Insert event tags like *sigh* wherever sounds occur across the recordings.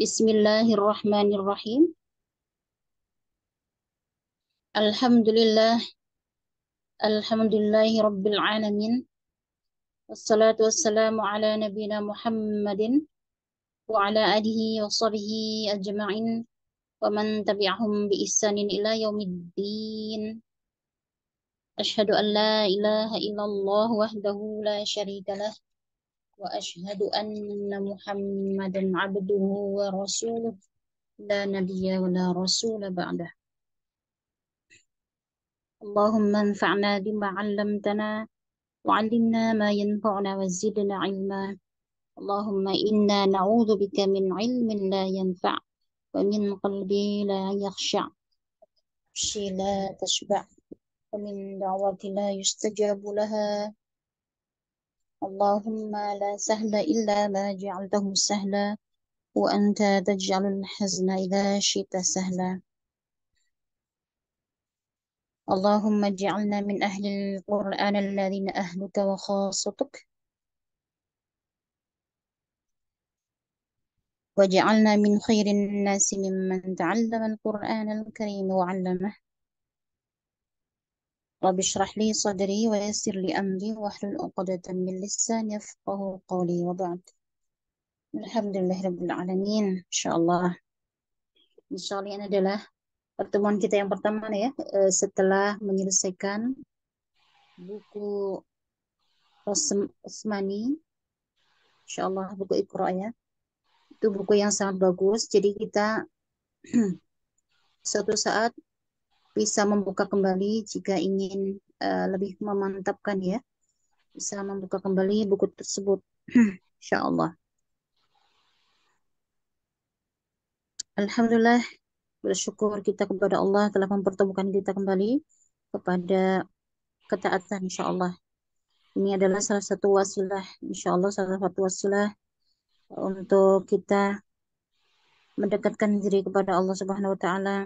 بسم الله الرحمن الرحيم الحمد لله الحمد لله رب العالمين والصلاة والسلام على نبينا محمد وعلى آله وصحبه أجمعين ومن تبعهم بإحسان إلى يوم الدين أشهد أن لا إله إلا الله وحده لا شريك له وأشهد أن محمدا عبده ورسوله لا نبي ولا رسول بعده اللهم انفعنا بما علمتنا وعلمنا ما ينفعنا وزدنا علما اللهم إنا نعوذ بك من علم لا ينفع ومن قلب لا يخشع شي لا تشبع ومن دعوة لا يستجاب لها اللهم لا سهل إلا ما جعلته سهلا وأنت تجعل الحزن إذا شئت سهلا اللهم اجعلنا من أهل القرآن الذين أهلك وخاصتك واجعلنا من خير الناس ممن تعلم القرآن الكريم وعلمه رب اشرح لي صدري ويسر لي أمري واحلل عقدة من لساني يفقه قولي وبعد الحمد لله رب العالمين إن شاء الله Insya Allah ini adalah pertemuan kita yang pertama ya eh, setelah menyelesaikan buku Osmani Insya Allah buku Iqra ya itu buku yang sangat bagus jadi kita *clears throat* suatu saat bisa membuka kembali jika ingin uh, lebih memantapkan ya. Bisa membuka kembali buku tersebut. *clears throat* Insya Allah. Alhamdulillah bersyukur kita kepada Allah telah mempertemukan kita kembali kepada ketaatan insya Allah. Ini adalah salah satu wasilah insya Allah salah satu wasilah untuk kita mendekatkan diri kepada Allah Subhanahu wa taala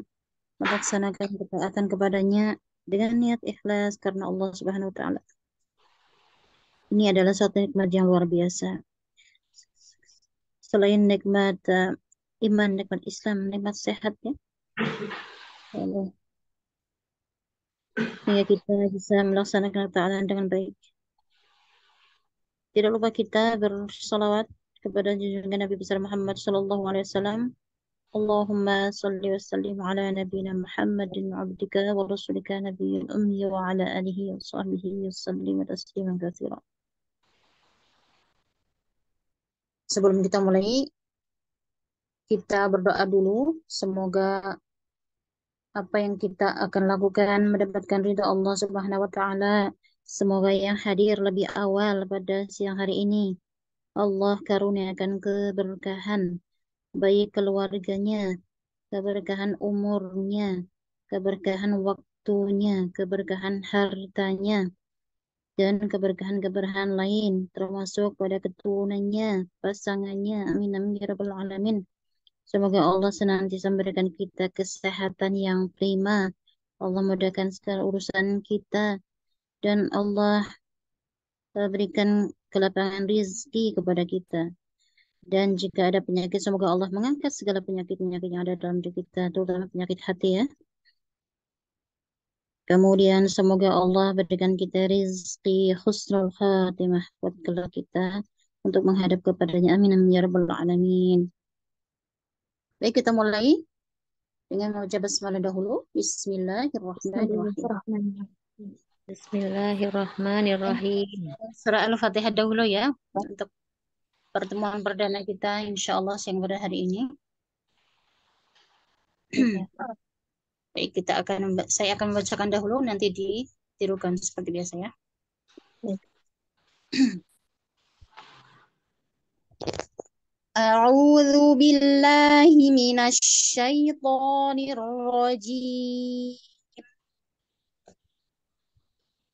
melaksanakan ketaatan kepadanya dengan niat ikhlas karena Allah Subhanahu wa taala. Ini adalah suatu nikmat yang luar biasa. Selain nikmat uh, iman, nikmat Islam, nikmat sehat ya. Lalu, kita bisa melaksanakan ketaatan dengan baik. Tidak lupa kita bersolawat kepada junjungan Nabi besar Muhammad Shallallahu Alaihi Wasallam اللهم صل وسلم على نبينا محمد عبدك ورسولك نبي الأمي وعلى آله وصحبه وسلم تسليما كثيرا Sebelum kita mulai, kita berdoa dulu. Semoga apa yang kita akan lakukan mendapatkan ridho Allah Subhanahu wa taala. Semoga yang hadir lebih awal pada siang hari ini Allah karuniakan keberkahan baik keluarganya, keberkahan umurnya, keberkahan waktunya, keberkahan hartanya, dan keberkahan-keberkahan lain, termasuk pada keturunannya, pasangannya. Amin, amin, ya rabbal alamin. Semoga Allah senantiasa memberikan kita kesehatan yang prima. Allah mudahkan segala urusan kita. Dan Allah eh, berikan kelapangan rizki kepada kita. Dan jika ada penyakit, semoga Allah mengangkat segala penyakit-penyakit yang ada dalam diri kita, terutama penyakit hati ya. Kemudian semoga Allah berikan kita rizki khusnul khatimah buat kelak kita untuk menghadap kepadanya. Amin amin ya rabbal alamin. Baik kita mulai dengan mengucap basmalah dahulu. Bismillahirrahmanirrahim. Bismillahirrahmanirrahim. Surah Al-Fatihah dahulu ya untuk pertemuan perdana kita insya Allah siang pada hari ini. Iya. *clears throat* Baik, kita akan saya akan membacakan dahulu nanti ditirukan seperti biasa ya. أعوذ بالله من الشيطان الرجيم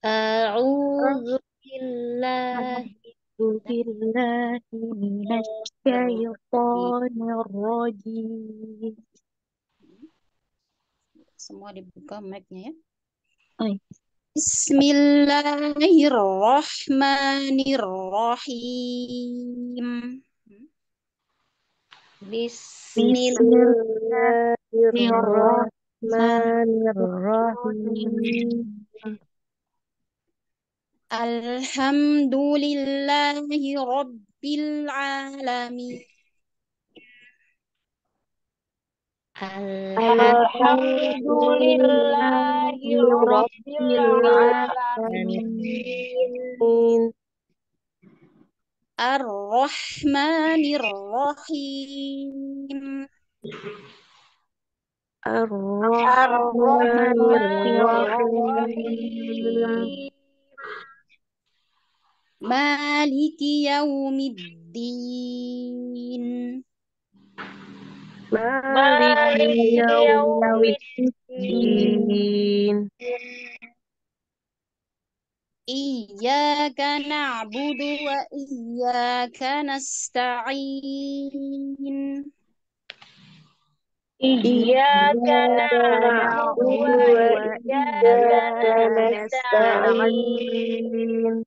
أعوذ بالله بالله من الشيطان الرجيم semua dibuka mic-nya ya. Bismillahirrahmanirrahim. Bismillahirrahmanirrahim. الحمد لله رب العالمين الحمد لله رب العالمين الرحمن الرحيم الرحمن الرحيم مالك يوم الدين مالك يوم الدين إياك نعبد وإياك نستعين إياك نعبد وإياك نستعين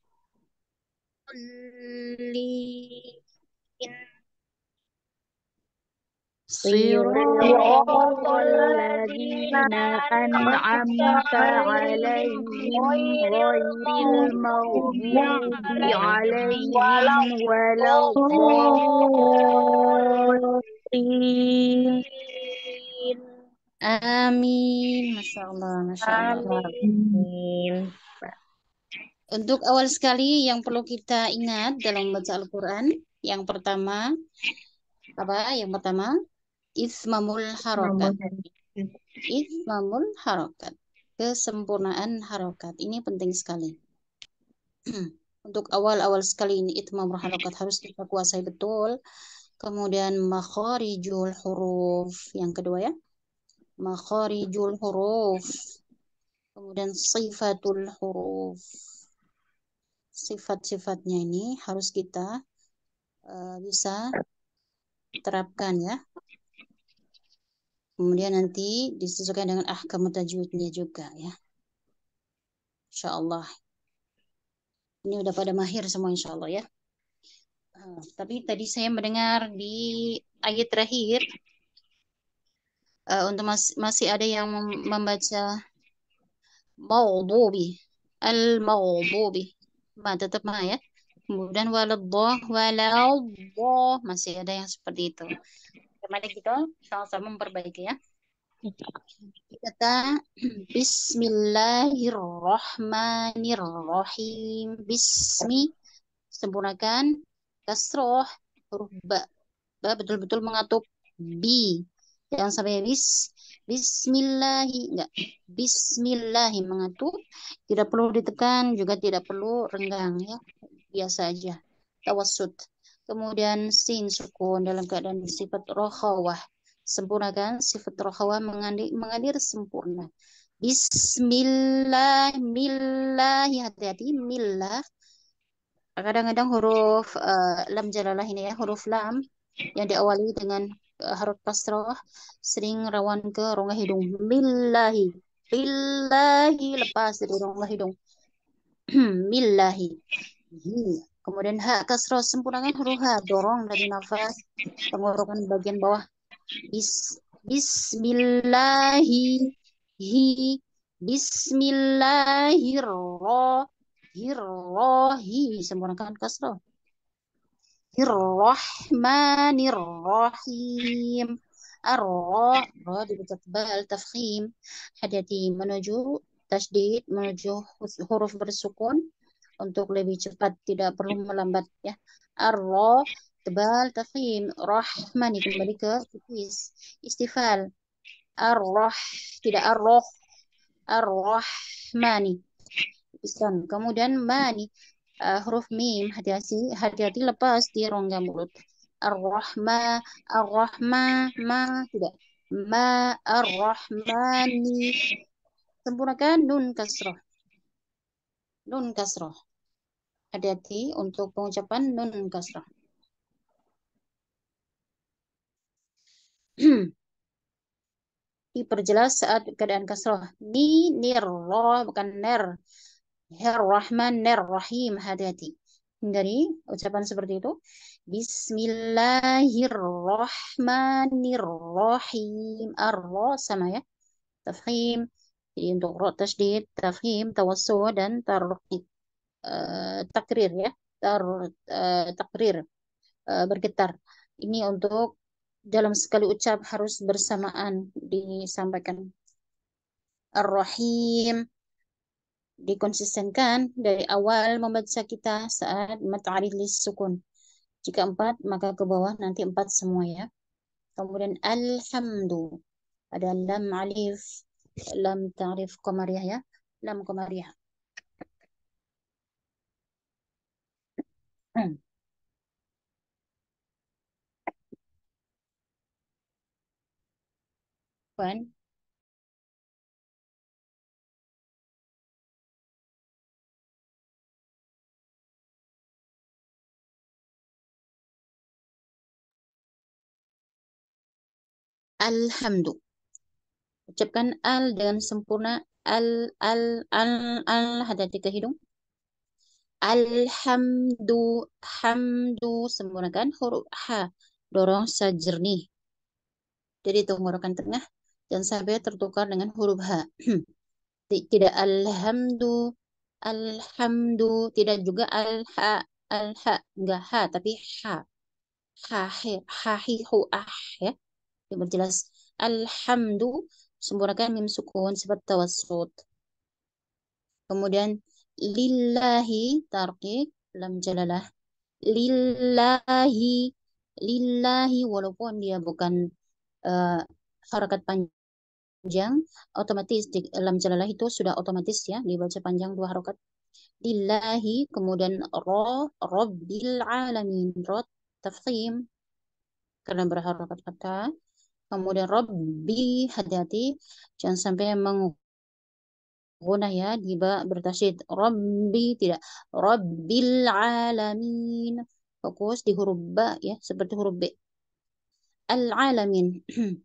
ضالين صراط الذين أنعمت عليهم غير المغضوب عليهم ولا الضالين آمين ما شاء الله ما شاء الله آمين Untuk awal sekali yang perlu kita ingat dalam baca Al-Quran, yang pertama, apa? Yang pertama, ismamul harokat. Ismamul harokat. Kesempurnaan harokat. Ini penting sekali. *clears throat* Untuk awal-awal sekali ini, ismamul harokat harus kita kuasai betul. Kemudian, makharijul huruf. Yang kedua ya. Makharijul huruf. Kemudian, sifatul huruf sifat-sifatnya ini harus kita uh, bisa terapkan ya. Kemudian nanti disesuaikan dengan ahkam tajwidnya juga ya. Insya Allah. Ini udah pada mahir semua insya Allah ya. Uh, tapi tadi saya mendengar di ayat terakhir uh, untuk mas masih ada yang membaca maudhubi al maudhubi ma tetap ma ya kemudian walaboh walaboh masih ada yang seperti itu kemarin kita gitu? sama-sama memperbaiki ya kata Bismillahirrahmanirrahim Bismi sempurnakan kasroh huruf ba, ba betul-betul mengatup bi yang sampai bis Bismillahi enggak. Bismillahi mengatu tidak perlu ditekan juga tidak perlu renggang ya. Biasa aja. tawasud Kemudian sin sukun dalam keadaan sifat rohawah. kan sifat rohawah mengalir, mengalir sempurna. Bismillah, millah, hati-hati, millah. Kadang-kadang huruf uh, lam jalalah ini ya, huruf lam yang diawali dengan eh, harut pasroh sering rawan ke rongga hidung. milahi Billahi lepas dari rongga hidung. *clears throat* milahi Kemudian hak kasroh sempurnakan huruf ha dorong dari nafas tenggorokan bagian bawah. Bis Bismillahi hi Bismillahirrahmanirrahim sempurnakan kasroh. Bismillahirrahmanirrahim. ar roh dibaca tebal, tafkhim. Hadati menuju tasdid, menuju huruf bersukun untuk lebih cepat, tidak perlu melambat ya. ar tebal, tafkhim. Rahmani kembali ke tipis. Istifal. ar tidak Arroh, rah Ar-rahmani. Kemudian mani uh, huruf mim hadiasi hati lepas di rongga mulut ar-rahma ar-rahma ma tidak ma ar-rahmani sempurnakan nun kasroh nun kasroh hati-hati untuk pengucapan nun kasroh hmm. diperjelas saat keadaan kasroh ni nir bukan ner Rahim hati-hati. Hindari ucapan seperti itu. Bismillahirrahmanirrahim. ar sama ya. Tafhim. Jadi untuk roh tasdid, tafhim, tawassu, dan tar uh, eh, takrir ya. Tar uh, takrir uh, bergetar. Ini untuk dalam sekali ucap harus bersamaan disampaikan. Ar-Rahim dikonsistenkan dari awal membaca kita saat mata'arif lis sukun. Jika empat, maka ke bawah nanti empat semua ya. Kemudian alhamdu. Ada lam alif, lam ta'rif komariah ya. Lam komariah. Hmm. alhamdu. Ucapkan al dengan sempurna. Al, al, al, al. hati tiga hidung. Alhamdu, hamdu. Sempurnakan huruf ha. Dorong sajerni Jadi tenggorokan tengah. Dan sampai tertukar dengan huruf ha. *clears throat* Tidak alhamdu, alhamdu. Tidak juga al ha Enggak ha, tapi ha. Ha, he, ha, hi, hu, ah. Ya jelas. alhamdu sempurnakan mim sukun sifat tawasud. kemudian lillahi tarqiq lam jalalah lillahi lillahi walaupun dia bukan uh, harakat panjang otomatis di, lam jalalah itu sudah otomatis ya dibaca panjang dua harokat. lillahi kemudian ro rabbil alamin ro Tafsim. karena berharokat kata Kemudian Robbi hati-hati jangan sampai menggunah ya di ba bertasydid. Robbi tidak. Robbi alamin. Fokus di huruf ba ya seperti huruf B. alamin. *clears throat*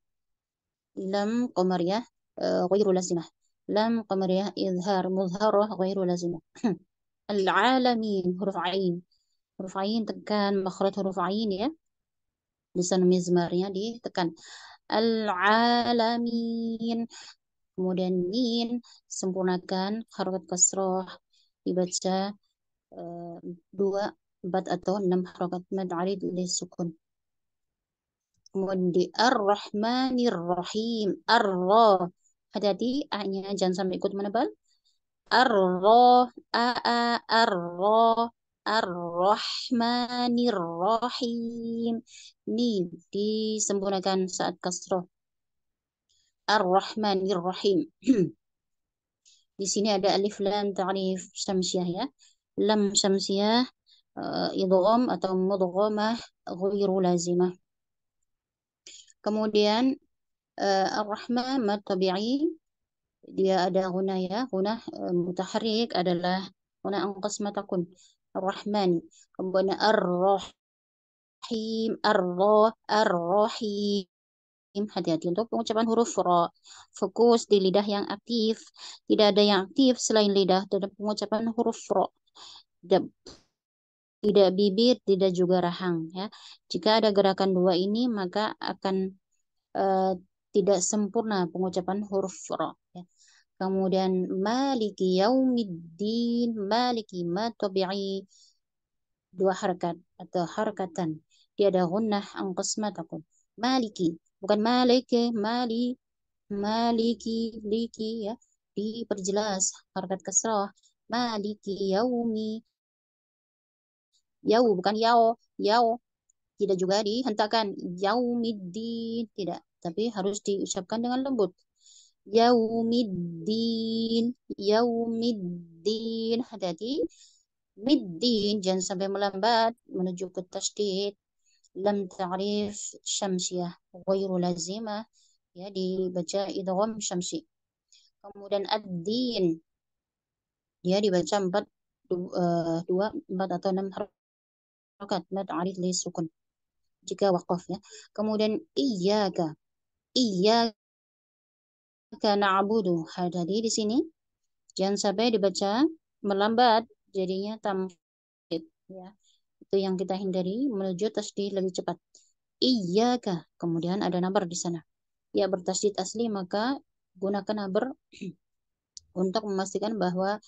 lam qamariyah ya eh, ghairu lazimah. Lam qamariyah izhar muzharah ghairu lazimah. *clears throat* al alamin huruf ain. Huruf ain tekan makhraj huruf ain ya. Lisan mizmarnya ditekan al-alamin. Kemudian min, sempurnakan harokat kasroh. Dibaca uh, dua, empat atau enam harokat mad alid oleh sukun. Kemudian di ar-rahmanir-rahim. ar roh ada di A-nya jangan sampai ikut menebal. ar roh A-a, ar-ra. Ar-Rahmanir-Rahim. Ini disempurnakan saat kasroh. Ar-Rahmanir-Rahim. *clears throat* Di sini ada alif lam ta'rif syamsiah ya. Lam syamsiah uh, eh, idgham atau mudghamah ghairu lazimah. Kemudian uh, ar-Rahman mad tabi'i dia ada guna ya. Guna uh, eh, mutaharik adalah guna angkas matakun. Ar-Rahmani. Kemudian Ar-Rahim, Ar-Rah, Ar-Rahim. Hati-hati untuk pengucapan huruf Ra Fokus di lidah yang aktif. Tidak ada yang aktif selain lidah dan pengucapan huruf Ra. Tidak, tidak bibir, tidak juga rahang. Ya. Jika ada gerakan dua ini, maka akan uh, tidak sempurna pengucapan huruf Ra. Kemudian maliki yaumiddin, maliki ma tabi'i. Dua harkat atau harkatan. Dia ada gunnah an qismatakum. Maliki, bukan maliki, mali, maliki, liki ya. Diperjelas harkat kesroh. Maliki yaumi. Yau bukan yau, yau. Tidak juga dihentakkan yaumiddin, tidak. Tapi harus diucapkan dengan lembut yaumiddin yaumiddin hati middin jangan sampai melambat menuju ke tasdid lam ta'rif syamsiyah ghairu lazimah ya dibaca idgham syamsi kemudian ad-din ya dibaca empat eh, dua empat atau enam harokat mad arif li sukun jika wakaf ya kemudian iyyaka iyyaka karena abudu hal tadi di sini jangan sampai dibaca melambat jadinya tam, ya itu yang kita hindari menuju tasdih lebih cepat Iya kah? kemudian ada nabar di sana ya bertasdid asli maka gunakan nabar *clears throat* untuk memastikan bahwa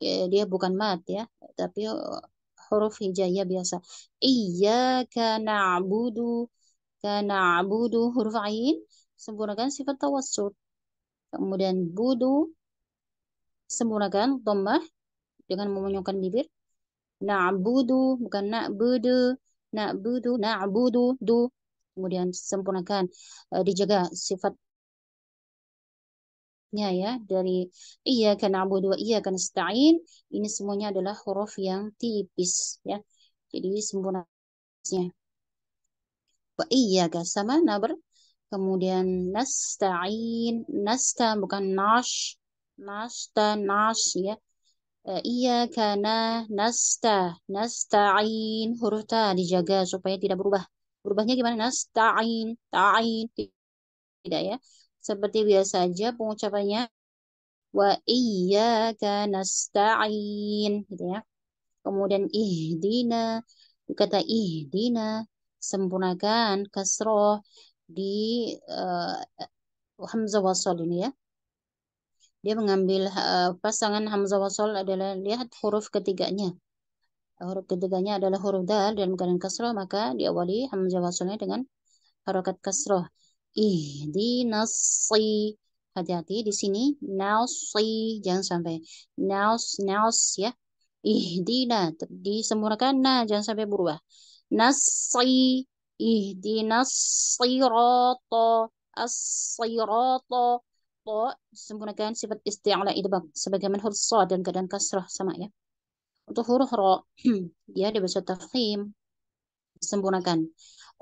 ya, dia bukan mat ya tapi oh, huruf hijaiyah biasa iyyaka na'budu kana abudu huruf ain sempurnakan sifat tawassut Kemudian budu sempurnakan tambah dengan memonyongkan bibir. Na'budu bukan na'budu, na'budu, na'budu, du. Kemudian sempurnakan uh, dijaga sifat ya ya dari iya karena abu dua iya karena setain ini semuanya adalah huruf yang tipis ya jadi sempurnanya wa iya sama nabar kemudian nasta'in nasta bukan nash nasta nash ya eh, iya karena nasta nasta'in huruf ta dijaga supaya tidak berubah berubahnya gimana nasta'in ta'in tidak ya seperti biasa aja pengucapannya wa iya karena nasta'in gitu ya kemudian ihdina kata ihdina sempurnakan kasroh di uh, Hamzah Wasol ini ya. Dia mengambil uh, pasangan Hamzah Wasol adalah lihat huruf ketiganya. Huruf ketiganya adalah huruf dal dan keadaan kasroh maka diawali Hamzah Wasolnya dengan harokat kasroh. Ih di nasi hati-hati di sini nasi jangan sampai naus naus ya ih di di semurah na jangan sampai berubah nasi ihdinas sirata as-sirata to sempurnakan sifat itu idbab sebagaimana huruf so dan keadaan kasrah sama ya untuk huruf ro *clears throat* dia ya, dibaca tafkhim sempurnakan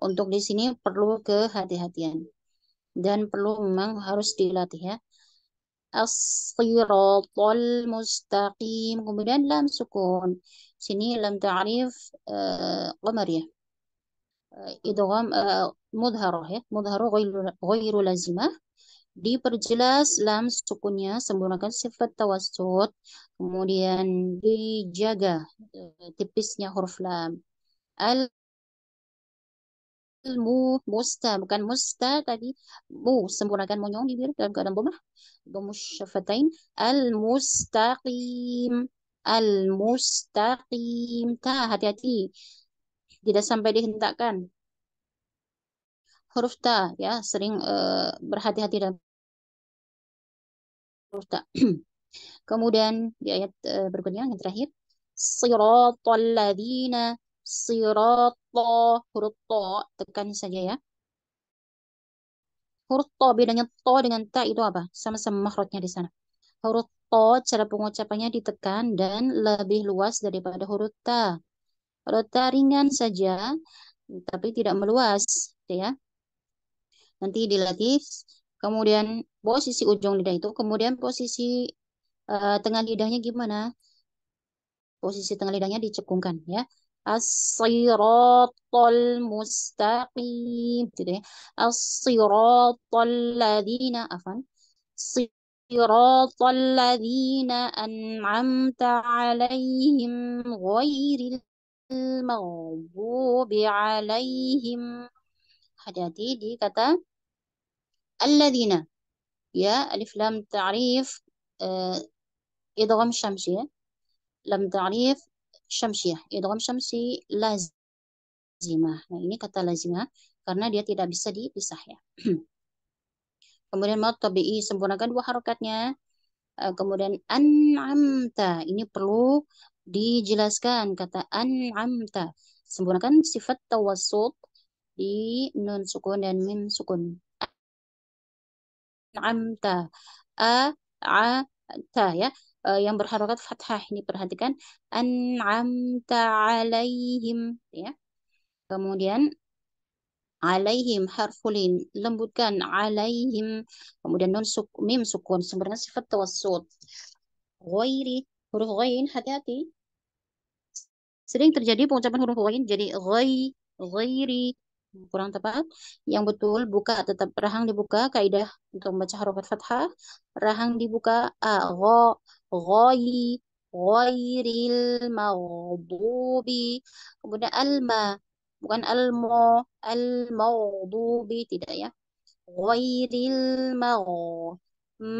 untuk di sini perlu kehati-hatian dan perlu memang harus dilatih ya as-siratal mustaqim kemudian lam sukun sini lam ta'rif uh, eh, qamariyah idgham eh, mudharoh ya mudharoh ghairu lazimah diperjelas lam sukunnya sempurnakan sifat tawassut kemudian dijaga eh, tipisnya huruf lam al mu musta bukan musta tadi mu sempurnakan monyong bibir dalam keadaan bomah gomus al mustaqim al mustaqim ta hati-hati tidak sampai dihentakkan. Huruf ta ya sering uh, berhati-hati dalam huruf ta. *clears throat* Kemudian di ayat uh, berikutnya yang terakhir siratal ladzina sirata huruf ta tekan saja ya. Huruf to bedanya to dengan ta itu apa? Sama-sama makhrajnya di sana. Huruf ta cara pengucapannya ditekan dan lebih luas daripada huruf ta. Kalau ringan saja, tapi tidak meluas, gitu ya. Nanti dilatih, kemudian posisi ujung lidah itu, kemudian posisi uh, tengah lidahnya gimana? Posisi tengah lidahnya dicekungkan, ya. as mustaqim, gitu ya. as ladina, afan. Asyiratul ladina an'amta alaihim ghairil al maghdubi alaihim hati-hati di kata alladzina ya alif lam ta'rif uh, idgham syamsiyah lam ta'rif syamsi ya. idgham syamsi lazimah nah ini kata lazimah karena dia tidak bisa dipisah ya *clears throat* kemudian maut tabi'i sempurnakan dua harokatnya uh, kemudian an'amta ini perlu dijelaskan kata an'amta. Sempurnakan sifat tawassut di nun sukun dan mim sukun. An'amta. A a ta ya eh, yang berharokat fathah ini perhatikan an'amta alaihim ya kemudian alaihim harfulin lembutkan alaihim kemudian nun suk, mim sukun sebenarnya sifat tawassut ghairi huruf ghain hati-hati Sering terjadi pengucapan huruf wain jadi ghoi, ghoiri kurang tepat. Yang betul buka tetap rahang dibuka kaidah untuk membaca huruf fathah. Rahang dibuka a gho, ghoi, ghairil maghdubi. Kemudian alma bukan almo, almaghdubi tidak ya. Ghairil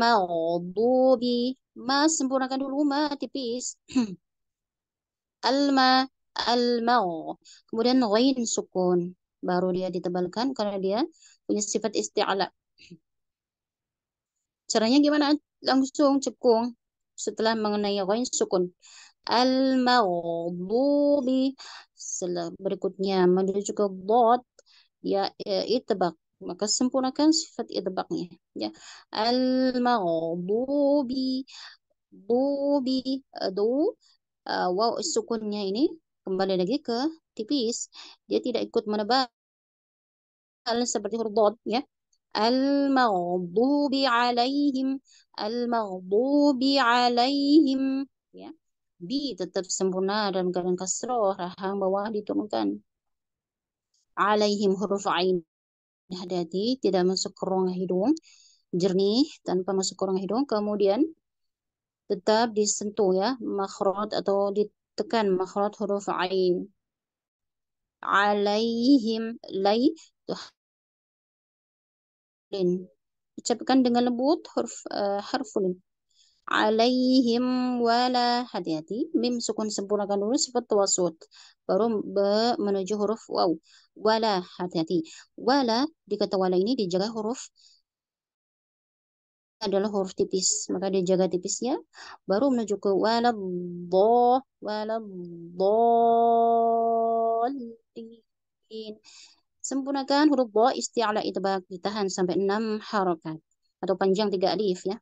maghdubi. Ma sempurnakan dulu ma tipis. *clears throat* alma almau Kemudian ghain sukun. Baru dia ditebalkan karena dia punya sifat isti'ala Caranya gimana? Langsung cekung setelah mengenai ghain sukun. Al-maghdubi. Berikutnya menuju ke dot ya itbaq maka sempurnakan sifat itbaqnya ya al maghdubi bubi adu uh, wow sukunnya ini kembali lagi ke tipis. Dia tidak ikut menebal seperti huruf dot ya. Al-maghdubi alaihim Al-maghdubi alaihim ya. bi tetap sempurna dan garang kasroh rahang bawah diturunkan alaihim huruf ain hati tidak masuk ke ruang hidung jernih tanpa masuk ke ruang hidung kemudian tetap disentuh ya makhraj atau ditekan makhraj huruf ain alaihim lai lin ucapkan dengan lembut huruf uh, eh, harf lin alaihim wala hati-hati mim sukun sempurnakan dulu sifat wasut baru be menuju huruf waw wala hati-hati wala di kata wala ini dijaga huruf adalah huruf tipis. Maka dia jaga tipisnya. Baru menuju ke walabdoh, walabdohin. Sempurnakan huruf bo isti'ala itbak. Ditahan sampai 6 harokat. Atau panjang 3 alif ya.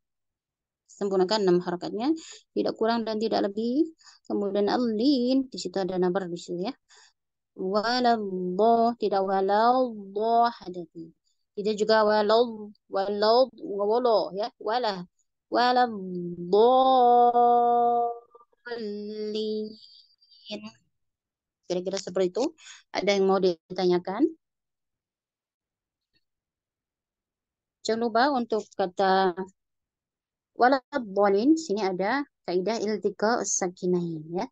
Sempurnakan 6 harokatnya. Tidak kurang dan tidak lebih. Kemudian alin. Di situ ada nabar di situ ya. Walabdoh. Tidak walabdoh. Ada kita juga walad, walad, wawalo, ya, wala, wala dolin. Kira-kira seperti itu. Ada yang mau ditanyakan? Jangan lupa untuk kata wala dolin, sini ada kaidah iltika sakinain ya.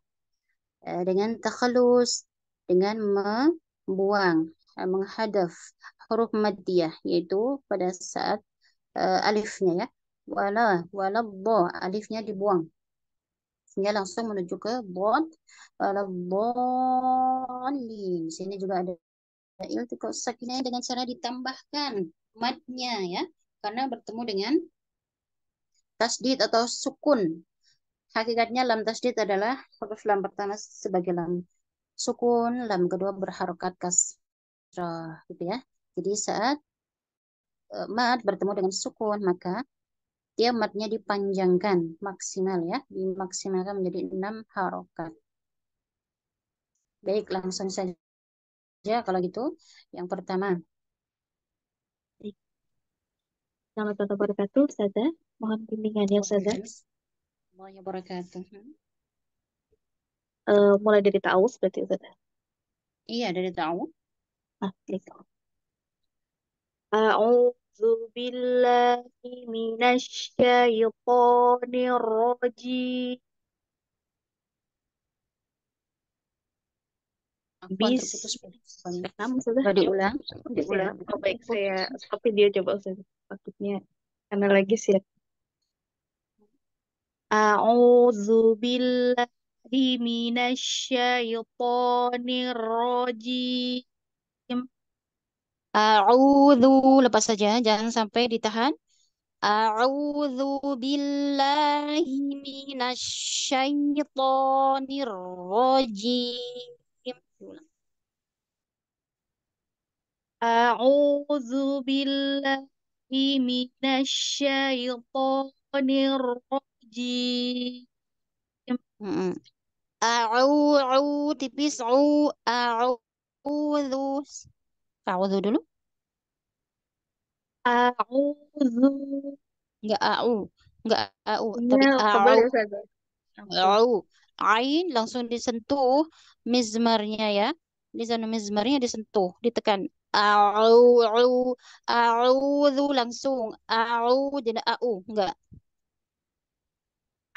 Eh, dengan takhalus, dengan membuang, eh, menghadaf huruf madiyah yaitu pada saat uh, alifnya ya wala wala bo alifnya dibuang sehingga langsung menuju ke bot, wala bolin sini juga ada tiko sakinah dengan cara ditambahkan madnya ya karena bertemu dengan tasdid atau sukun hakikatnya lam tasdid adalah huruf lam pertama sebagai lam sukun lam kedua berharokat kas gitu ya jadi saat eh, mat bertemu dengan sukun maka dia matnya dipanjangkan maksimal ya, dimaksimalkan menjadi enam harokat. Baik, langsung saja kalau gitu. Yang pertama. Selamat warahmatullahi wabarakatuh, Ustazah. Mohon bimbingannya, Ustazah. Mohon wabarakatuh. Uh, mulai dari ta'awuf berarti, Ustazah? Iya, dari ta'awuf. Ah, baik. A'udzu billahi من الشيطان الرجيم Bis Kamu sudah diulang, diulang. Oh, baik, saya tapi dia coba saya Takutnya karena lagi siap. A'udzu billahi minasy syaithanir rajim. A'udhu, lepas saja, jangan sampai ditahan. A'udhu billahi minasyaitonir rajim. A'udhu billahi minasyaitonir rajim. A'udhu tipis, a'udhu. Ta'awudhu dulu. A'udzu. Enggak a'u. Enggak a'u. Tapi a'u. A'u. Ain langsung disentuh mizmarnya ya. Di sana mizmarnya disentuh, ditekan. A'u. A'u. A'udzu langsung. A'u. Jadi a'u. Enggak.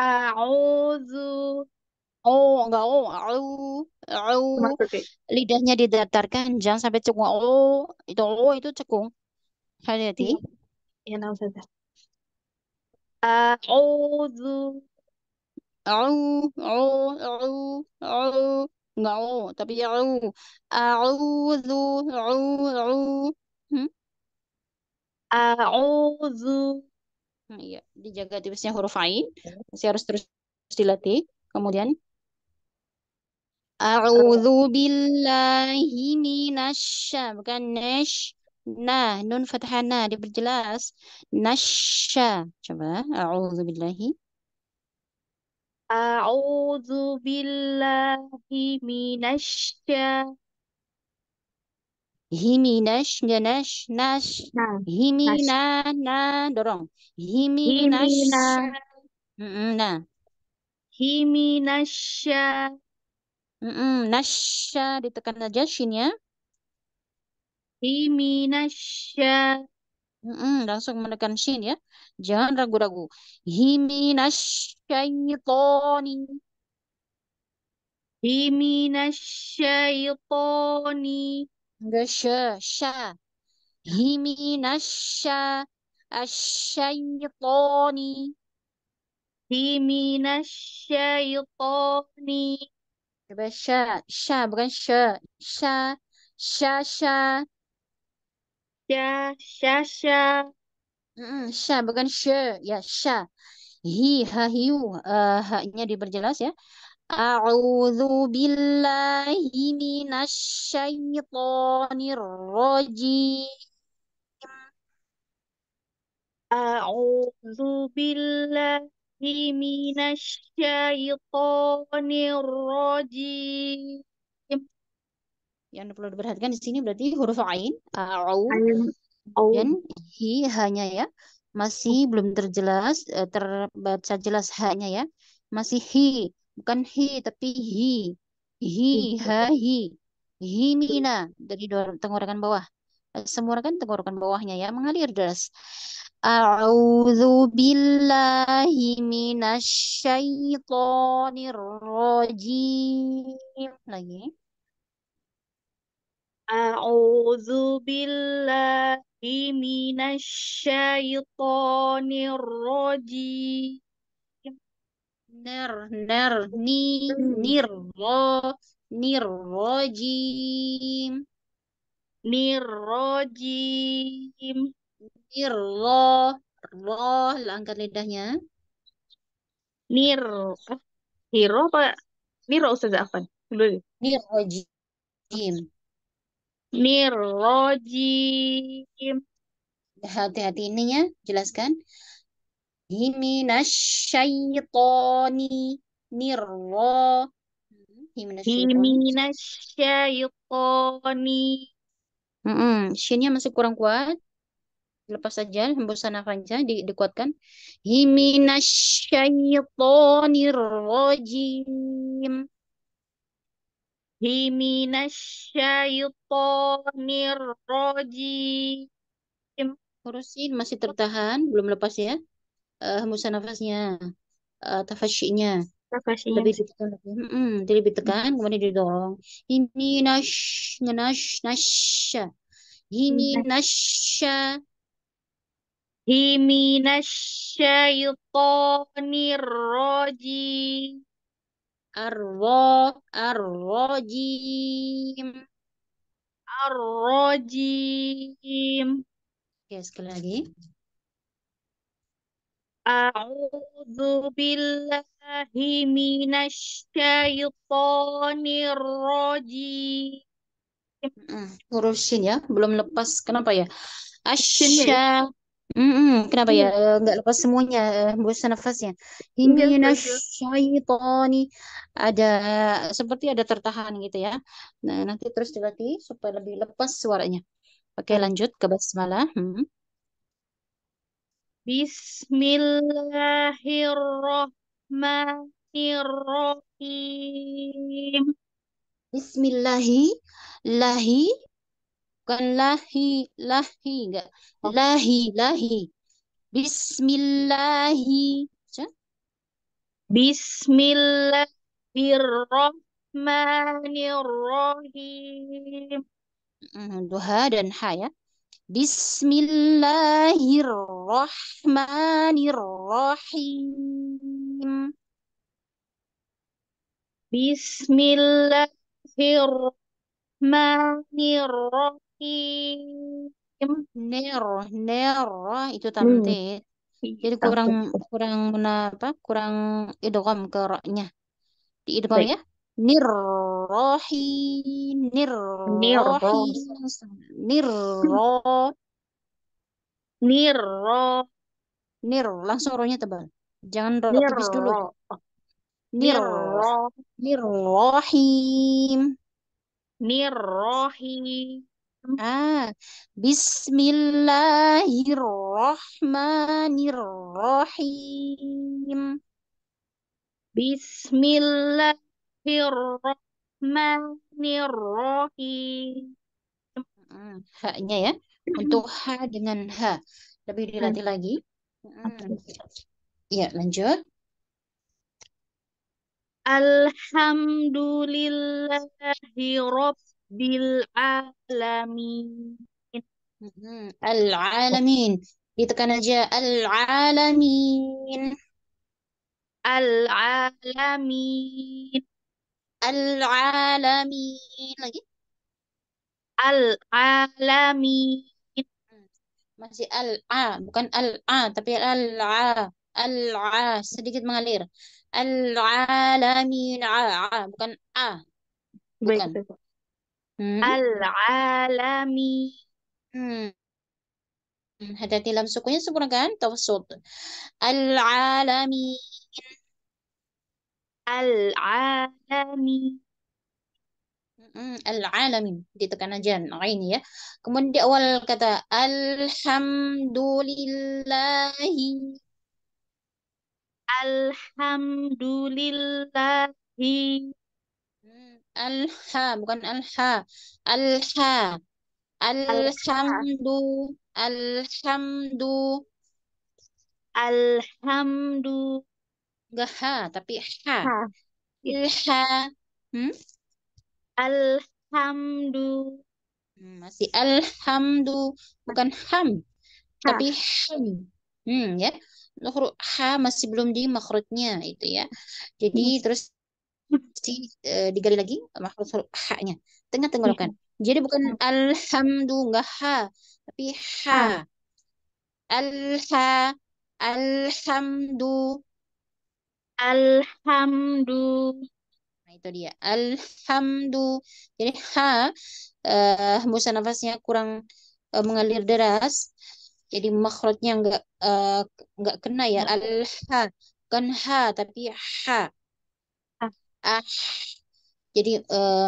A'udzu. Oh, enggak. Oh, au, au. Lidahnya didatarkan, jangan sampai cekung. Oh, itu oh itu cekung. Hati-hati. Ya, iya, nah, Ustazah. Au, au, au, au. Enggak au, tapi ya au. A'udzu, au, au. Hmm? A'udzu. Nah, iya, dijaga tipisnya huruf ain. Iya. Masih harus terus dilatih. Kemudian A'udzu billahi minasy bukan nash. Nah, nun fathah nah diperjelas. Nasya. Coba. A'udhu billahi. A'udzu billahi minasya. Himinash, nash, nash. Himina, na, dorong. Himinash. Himina. na. Himinasya. Mm-mm. Nasya ditekan aja shinnya. nasya. Mm-mm. Langsung menekan shin ya. Jangan ragu-ragu. nasya nasya Himinasyaitoni. Enggak sya. Sya. nasya Himi nasya Himinasyaitoni. Coba sya, sya bukan sya, sya, sya, sya. Sya, sya, sya. Mm, sya bukan sya, ya sya. Hi, ha, hiu, uh, haknya diperjelas ya. A'udhu billahi minasyaitonir rajim. A'udzu billahi minasyaitonir Yang perlu diperhatikan di sini berarti huruf ain, au, dan hi hanya ya. Masih belum terjelas, eh, terbaca jelas hanya ya. Masih hi, bukan hi tapi hi. Hi, ha, hi. Himina dari tenggorokan bawah semua kan tenggorokan bawahnya ya mengalir deras. A'udzu billahi minasyaitonir rajim. Lagi. A'udzu billahi minasyaitonir rajim. Ner ner ni nir ro nir rajim. Mirrojim. Mirro. Roh. Langkat lidahnya. Nir. Hiro eh, apa? Niro Ustaz Afan. Dulu. Mirrojim. hati Hati-hati ya, Jelaskan. Himinasyaitoni. Nirro. Himinasyaitoni. Mm-mm. Shinnya masih kurang kuat. Lepas saja, hembusan nafasnya di, dikuatkan. Himina rajim. Himina rajim. Kurusin masih tertahan, belum lepas ya. Uh, hembusan nafasnya, uh, tafasyinya. Lebih ditekan lagi. Mm -mm, lebih tekan, kemudian didorong. Ini Himinasya Himinasyaitonir roji. Arro Arrojim Arrojim Oke ya, sekali lagi A'udhu billahi minasyaitonir rojim. Mm, huruf shin ya, belum lepas. Kenapa ya? Iya, iya. Asya. mm kenapa ya? Iya. Enggak eh, lepas semuanya, eh, bosan nafasnya. Hingga syaitani ada seperti ada tertahan gitu ya. Nah, nanti terus dilatih supaya lebih lepas suaranya. Oke, lanjut ke basmalah. Hmm. Bismillahirrahmanirrahim. Bismillahi lahi kan lahi lahi enggak oh. lahi lahi Bismillahi Bismillahirrahmanirrahim duha dan ha ya Bismillahirrahmanirrahim Bismillah Bismillahirrahmanirrahim. Ner, ner, ah, itu Hmm. Ya. Iya, Jadi kurang tahu, kurang mana apa? Kurang idgham ke ra-nya. Di idgham ya. Nirrohi, nirrohi, Nirro, nirro, nirro, nir. Langsung rohnya tebal. Jangan ro- tipis dulu. Iya. Nirroh. Nirrohim. Nirrohim. Ah, Bismillahirrahmanirrahim. Bismillahirrahmanirrahim. Haknya ya. Untuk H dengan H. Lebih dilatih hmm. lagi. Hmm. Ya, lanjut. Alhamdulillahi Rabbil Alamin. Al-Alamin. Ditekan aja Al-Alamin. Al-Alamin. Al-Alamin. Lagi? Al-Alamin. Masih Al-A. Bukan Al-A, tapi Al-A. Al-A. Sedikit mengalir. Al-alamin. A, bukan A. Bukan. Hmm. Al-alami. Hmm. Hati-hati dalam sukunya sempurna kan? Tawasud. Al-alamin. Al-alamin. Al-alamin. Ditekan aja. Ini ya. Kemudian di awal kata. Alhamdulillahi. Alhamdulillahi. Hmm, alha, bukan alha. Alha. Alhamdu. Alhamdu. Alhamdu. Gak ha, tapi ha. ha. Ilha. Hmm? Alhamdu. Hmm, masih alhamdu. Bukan ham. Ha. Tapi ham. Hmm, ya. H masih belum di makhrajnya itu ya. Jadi hmm. terus si e, digali lagi makhraj nya tengah tenggorokan. Hmm. Jadi bukan alhamdu alhamdulillah ha, tapi h Alha, alhamdu, alhamdu. Nah itu dia alhamdu. Jadi ha, eh, uh, nafasnya kurang uh, mengalir deras jadi makhrajnya enggak enggak eh, uh, kena ya alha kan ha tapi ha ah, ah. jadi uh,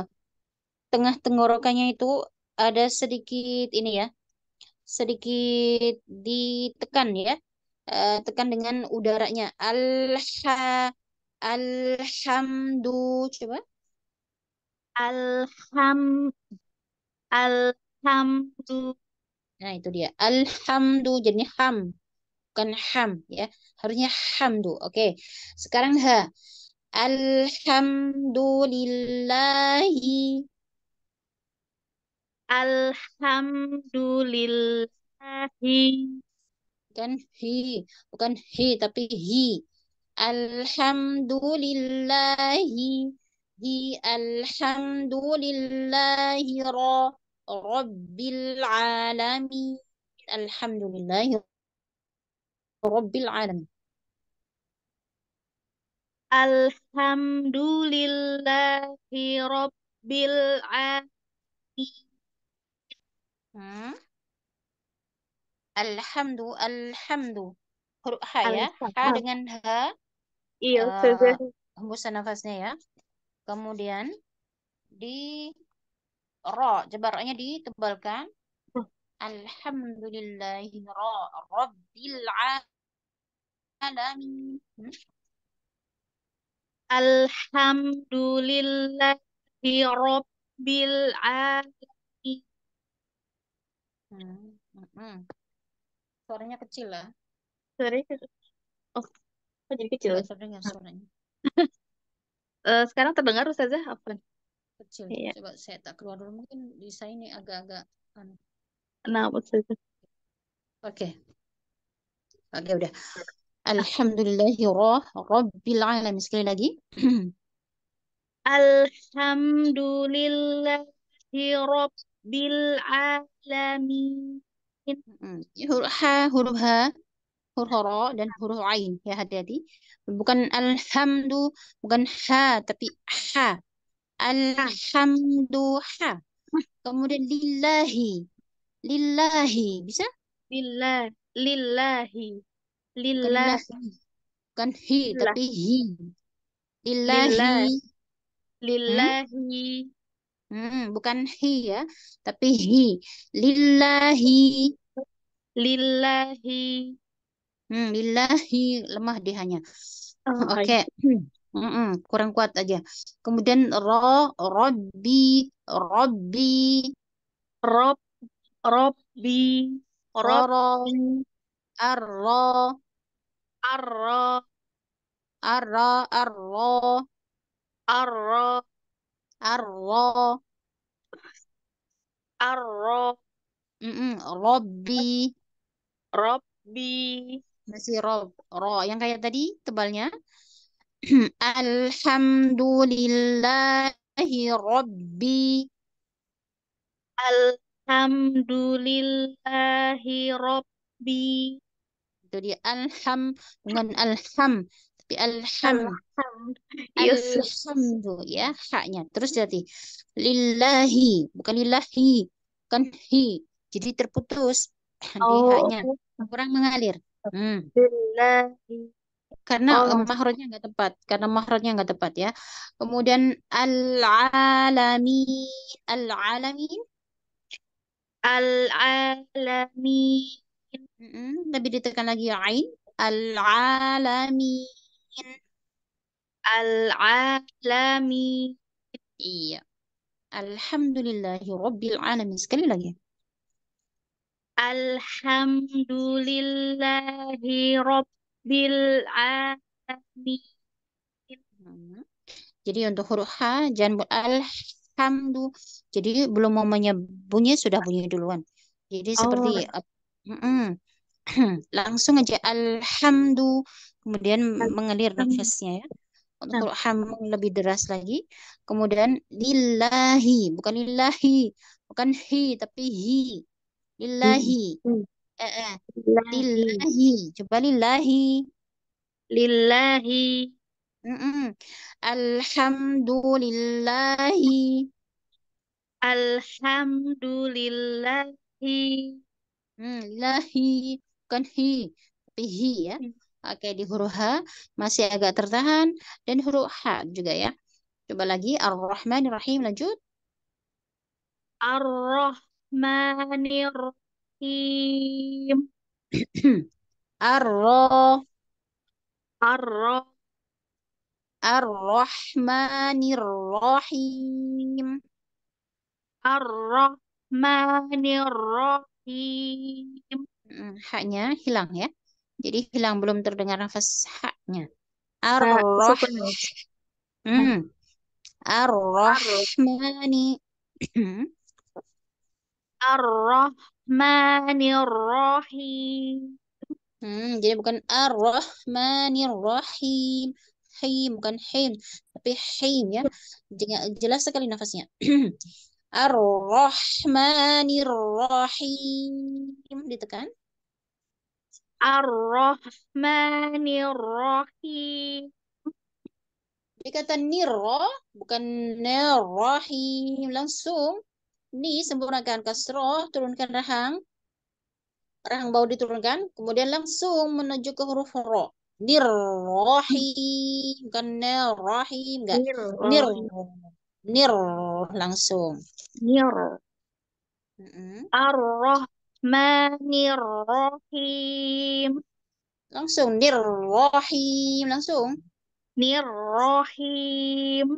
tengah tenggorokannya itu ada sedikit ini ya sedikit ditekan ya uh, tekan dengan udaranya alha alhamdu coba alham alhamdu Nah, itu dia. Alhamdu jadinya ham. Bukan ham ya. Harusnya hamdu. Oke. Sekarang ha. Alhamdulillahi. Alhamdulillahi. Bukan hi. Bukan hi tapi hi. Alhamdulillahi. Hi alhamdulillahi ra. Rabbil Alamin. alhamdulillah Rabbil Alamin. Alhamdulillahi Rabbil Alamin. Hmm? Alhamdu, alhamdu. Huruf H ya. H dengan H. Iya, uh, hembusan nafasnya ya. Kemudian di ro Jabarnya ditebalkan. Alhamdulillahi ro Rabbil alamin. Hmm? Alhamdulillahi rabbil alamin. Hmm, hmm, hmm. Suaranya kecil lah. Suaranya kecil. Oh, kok jadi kecil? Suaranya, suaranya. *laughs* uh, eh, sekarang terdengar Ustazah apa? kecil. Iya. Coba saya tak keluar dulu mungkin di ini agak-agak anu. Kenapa sih? Oke. Oke, udah. Alhamdulillahi rabbil alamin. Sekali lagi. *clears throat* Alhamdulillahi alamin. Huruf ha, huruf ha, huruf dan huruf ain ya hati-hati. Bukan alhamdu, bukan ha tapi ha. Alhamdulillah, Kemudian lillahi. Lillahi. Bisa? Lillah. Lillahi. Lillahi. Bukan hi, tapi hi. Lillahi. Hmm? Lillahi. Hmm? bukan hi ya, tapi hi. Lillahi. Lillahi. Hmm, lillahi lemah dia hanya. Oh, Oke. Mm-mm, kurang kuat aja. Kemudian ro, robi robi rob, robbi, ro arro, arro, ro arro, arro, arro, arro, mm robbi, robbi, masih rob, ro yang kayak tadi tebalnya. *clears throat* Alhamdulillahi Rabbi Alhamdulillahi Rabbi Itu dia Alham Bukan Alham Tapi Alham Alhamdu ya haknya Terus jadi Lillahi Bukan Lillahi Bukan Hi Jadi terputus *clears throat* oh. haknya Kurang mengalir hmm. Lillahi karena oh. mahrotnya nggak tepat karena mahrotnya nggak tepat ya kemudian al alamin al alamin al alamin lebih ditekan lagi ya ain al alamin al alamin iya alhamdulillahi rabbil alamin sekali lagi Alhamdulillahi Rabbil bil Jadi untuk huruf H jangan alhamdu. Jadi belum mau bunyi sudah bunyi duluan. Jadi oh. seperti uh, -mm. langsung aja alhamdu kemudian mengalir nafasnya ya. Untuk nah. huruf H lebih deras lagi. Kemudian lillahi bukan lillahi bukan hi tapi hi lillahi eh, eh. lillahi coba lillahi lillahi mm -mm. alhamdulillahi alhamdulillahi hmm, lillahi bukan hi tapi hi ya Oke, hmm. di huruf H masih agak tertahan dan huruf H juga ya. Coba lagi ar ar Rahim lanjut. Ar-Rahmanir rahim ar Arroh. Ar-Rahmanir-Rahim. Ar-Rahmanir-Rahim. Haknya hilang ya. Jadi hilang belum terdengar nafas haknya. Nah, Ar-Rah. Ya, *clears throat* hmm. ar Ar-Rahmanir-Rahim. Hmm, jadi bukan Ar-Rahmanir-Rahim. Him, bukan him. Tapi him ya. Jelas sekali nafasnya. *clears throat* Ar-Rahmanir-Rahim. Ditekan. Ar-Rahmanir-Rahim. Dikata nirro, bukan nirrohim. Langsung Ni sempurnakan kasroh, turunkan rahang. Rahang bau diturunkan. Kemudian langsung menuju ke huruf ro. Nirrohim. Bukan nerrohim. Enggak. Nir. Nir. Nir. Langsung. Nir. Mm Ar-Rahmanir-Rahim. Langsung. Nir-Rahim. Langsung. Nir-Rahim.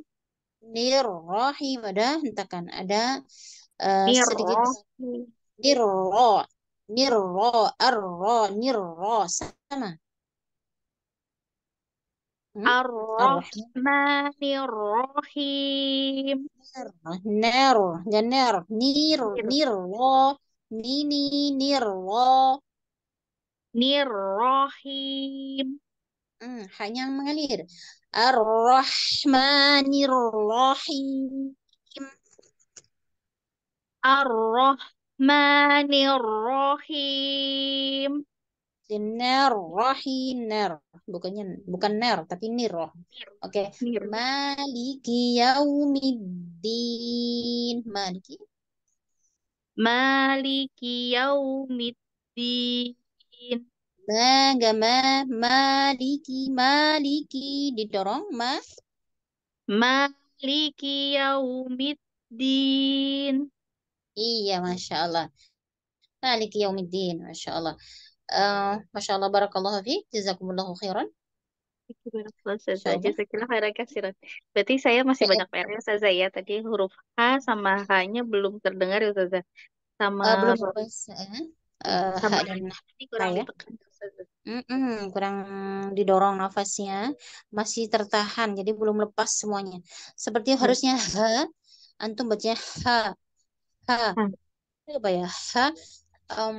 Nir-Rahim. Ada hentakan. Ada Eh, sedikit niro niro arro niro sama hmm? Ar-Rahmanir-Rahim. Ner, ner, nir, nirro, nini, nirro. Nirrohim. Hmm, hanya mengalir. Ar-Rahmanir-Rahim. Ar-Rahmanir-Rahim. Ner, ner. Bukannya, bukan ner, tapi nir. Oke. Okay. Maliki yaumiddin. Maliki. Maliki yaumiddin. Ma, gama Maliki, maliki. Didorong, mas. Maliki yaumiddin. Iya, Masya Allah. Maliki yaumiddin, Masya Allah. Uh, Masya Allah, Barakallahu fi, Jazakumullahu khairan. Berarti saya masih banyak PR ya Ustazah ya. Tadi huruf H sama H-nya belum terdengar ya Ustazah. Sama uh, belum uh, sama H dan H kurang ya. Mm -mm, kurang didorong nafasnya, masih tertahan, jadi belum lepas semuanya. Seperti hmm. harusnya H, antum bacanya H, ha hmm. apa ya ha um,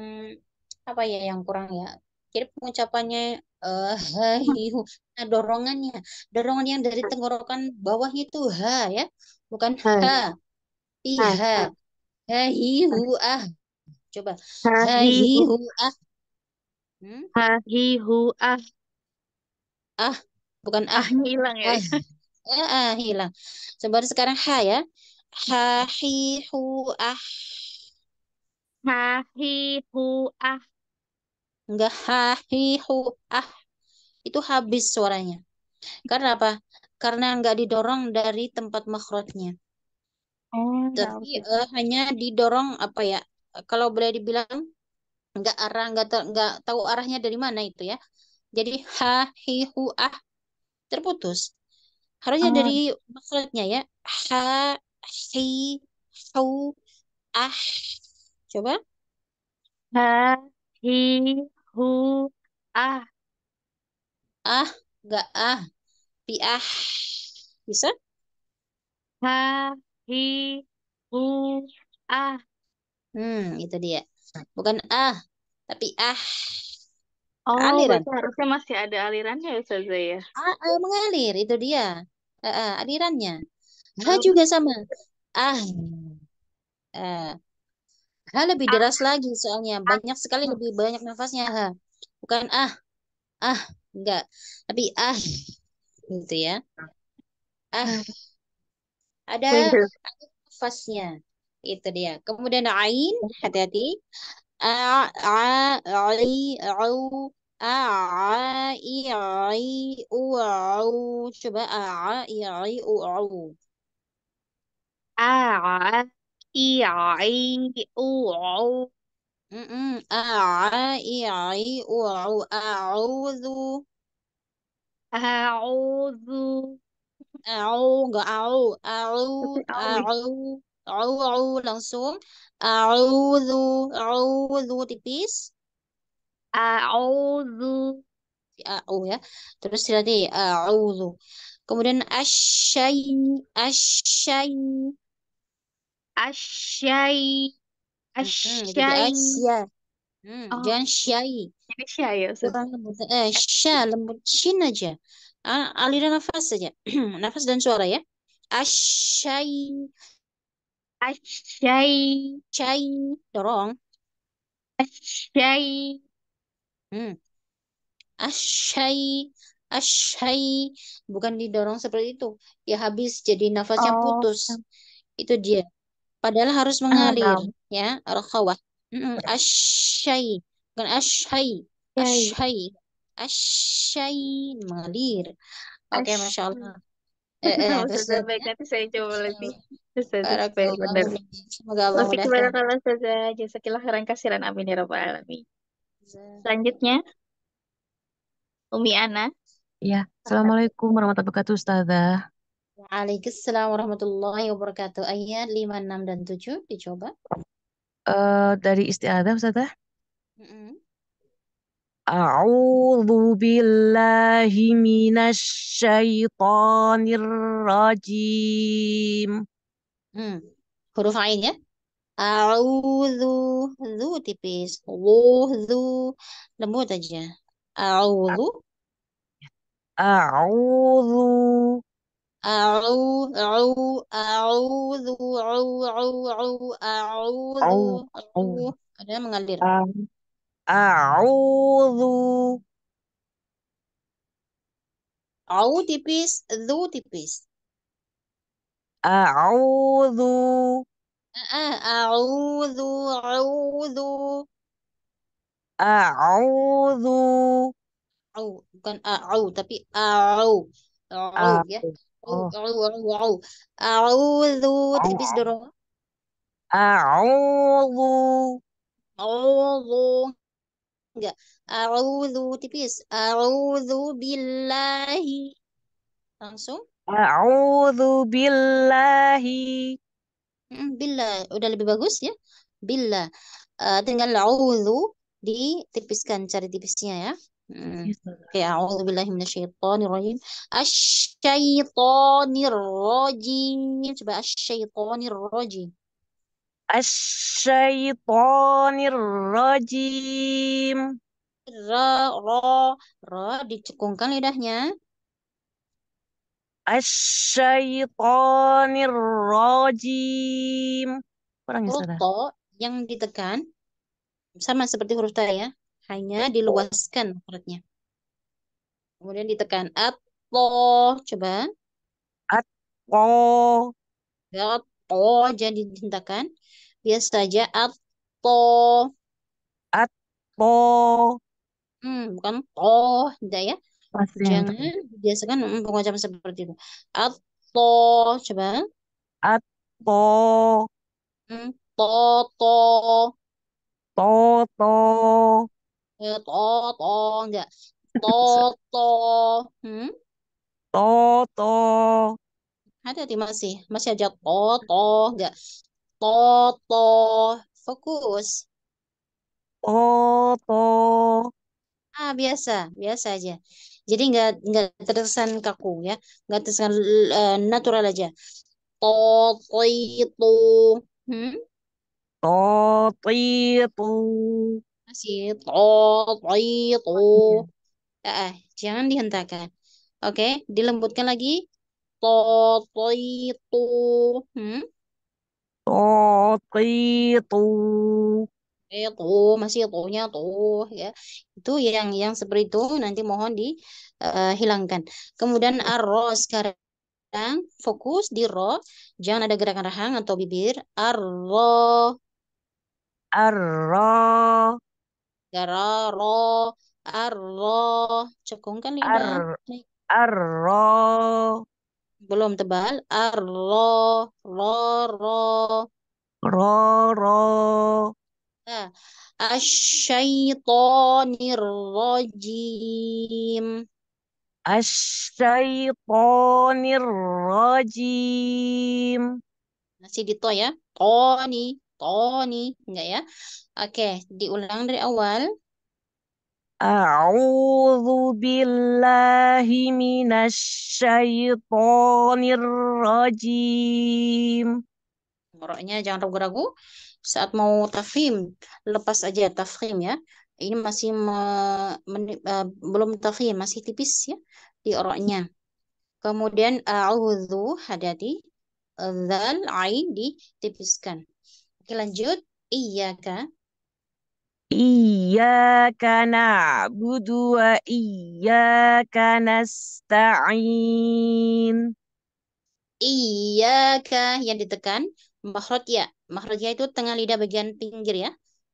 apa ya yang kurang ya jadi pengucapannya eh uh, *laughs* nah dorongannya dorongan yang dari tenggorokan bawah itu ha ya bukan ha iya ha hiu ah coba ha hiu ah hmm? ha hiu ah ah bukan ah hilang ya ah, ah hilang sebentar sekarang ha ya Ha ah. Ha ah. Enggak ha ah. Itu habis suaranya. Karena apa? Karena enggak didorong dari tempat makhrajnya. Oh, ya Tapi uh, hanya didorong apa ya? Kalau boleh dibilang enggak arah enggak enggak tahu arahnya dari mana itu ya. Jadi ha ah terputus. Harusnya oh. dari maksudnya ya. Ha hi hu ah coba ha hi hu ah ah nggak ah pi ah bisa ha hi hu ah hmm itu dia bukan ah tapi ah Oh, aliran. harusnya masih ada alirannya ya, Ustazah ya? Ah, eh, mengalir, itu dia. Uh, uh, alirannya. Ha juga sama. Ah. Eh. Ha lebih deras lagi soalnya. Banyak sekali lebih banyak nafasnya ha. Bukan ah. Ah, enggak. Tapi ah. Gitu ya. Ah. Ada, nafasnya. Itu dia. Kemudian ain, hmm. hati-hati. A a i au a i i u au. Coba a i i u au a a i a i u u Mm-mm. a i a i u u a'udzu a'udzu a'u A a'u A a'u A a'u langsung a'udzu a'udzu tipis a'udzu a'u ya terus tadi a'udzu kemudian asyai asyai Asyai. Asyai. Asya. Hmm, oh. Jangan syai. Jangan syai ya. lembut. Eh, syai lembut shin aja. ah Aliran nafas saja. *clears throat* nafas dan suara ya. Asyai. Asyai. Syai. Dorong. Asyai. Hmm. Asyai. Asyai. Bukan didorong seperti itu. Ya habis jadi nafasnya oh. putus. Itu dia. Padahal harus ah, mengalir ya. al kan Asyai. Bukan Mengalir. Oke, okay, Masya Allah. baik, *laughs* eh, eh, nanti saya coba lagi. Ya Selanjutnya, Umi Ana. Ya, Assalamualaikum warahmatullahi wabarakatuh, Ustazah. Waalaikumsalam warahmatullahi wabarakatuh. Ayat 5, 6, dan 7 dicoba. Uh, dari istiadah Ustazah. Mm -hmm. A'udhu billahi minasy syaithanir rajim. Hmm. Huruf ain ya. A'udhu. zu tipis. Wuzu lembut aja. A'udhu. A'udhu mengalir. A'udhu. A'u tipis, du tipis. A'udhu. A'udhu, a'udhu. A'udhu. A'u, bukan ya. a'u, tapi a'u. A'u, ya. Oh. A'udzu tipis oh. dorong. A'udzu. A'udzu. Enggak. A'udzu tipis. A'udzu billahi. Langsung. A'udzu billahi. bilahi, hmm, bila udah lebih bagus ya. Bila uh, eh, tinggal a'udzu ditipiskan cari tipisnya ya. Oke, hmm. gitu a'udzu billahi minasyaitonir rajim. Asyaitonir rajim. Coba asyaitonir rajim. Asyaitonir rajim. Ra, ro, ro dicekungkan lidahnya. Asyaitonir rajim. Kurang to ya, yang ditekan sama seperti huruf ta ya hanya diluaskan perutnya. Kemudian ditekan atlo, coba. Atlo. Atlo jadi dihentakan. Biasa saja atlo. Atlo. Hmm, bukan toh, tidak ya. Pasti Jangan biasakan pengucapan seperti itu. Atlo, coba. Atlo. Hmm, toto. Toto. Toto, eh, toto enggak Toto. *laughs* hmm toto ada di masih masih aja toto enggak toto fokus toto ah biasa biasa aja jadi nggak nggak terkesan kaku ya nggak terkesan uh, eh, natural aja toto itu hmm toto itu si to, toi, to. Uh, jangan dihentakan. Oke, dilembutkan lagi. To, toi, to. Hmm? To, toi, to. Itu masih tonya tuh ya. Itu yang yang seperti itu nanti mohon dihilangkan. Eh, uh, Kemudian arro sekarang fokus di ro. Jangan ada gerakan rahang atau bibir. Arro. Arro. Ro, arro, cekungkan lidah. Ar, arro. Belum tebal. Arro, ro, ro. Ro, ro. Nah, asyaitonir rajim. Asyaitonir rajim. Masih di to ya. To nih syaitani enggak ya? Oke, diulang dari awal. A'udzu billahi minasyaitonir rajim. Ngoroknya jangan ragu-ragu. Saat mau tafhim, lepas aja tafhim ya. Ini masih me, men, uh, e, belum tafhim, masih tipis ya di oroknya. Kemudian a'udzu hadati zal ain ditipiskan. Oke, lanjut. iya karena budua iya wa iya, stain. Iya kah yang ditekan makhluk ya. makhluk ya itu tengah lidah bagian pinggir ya.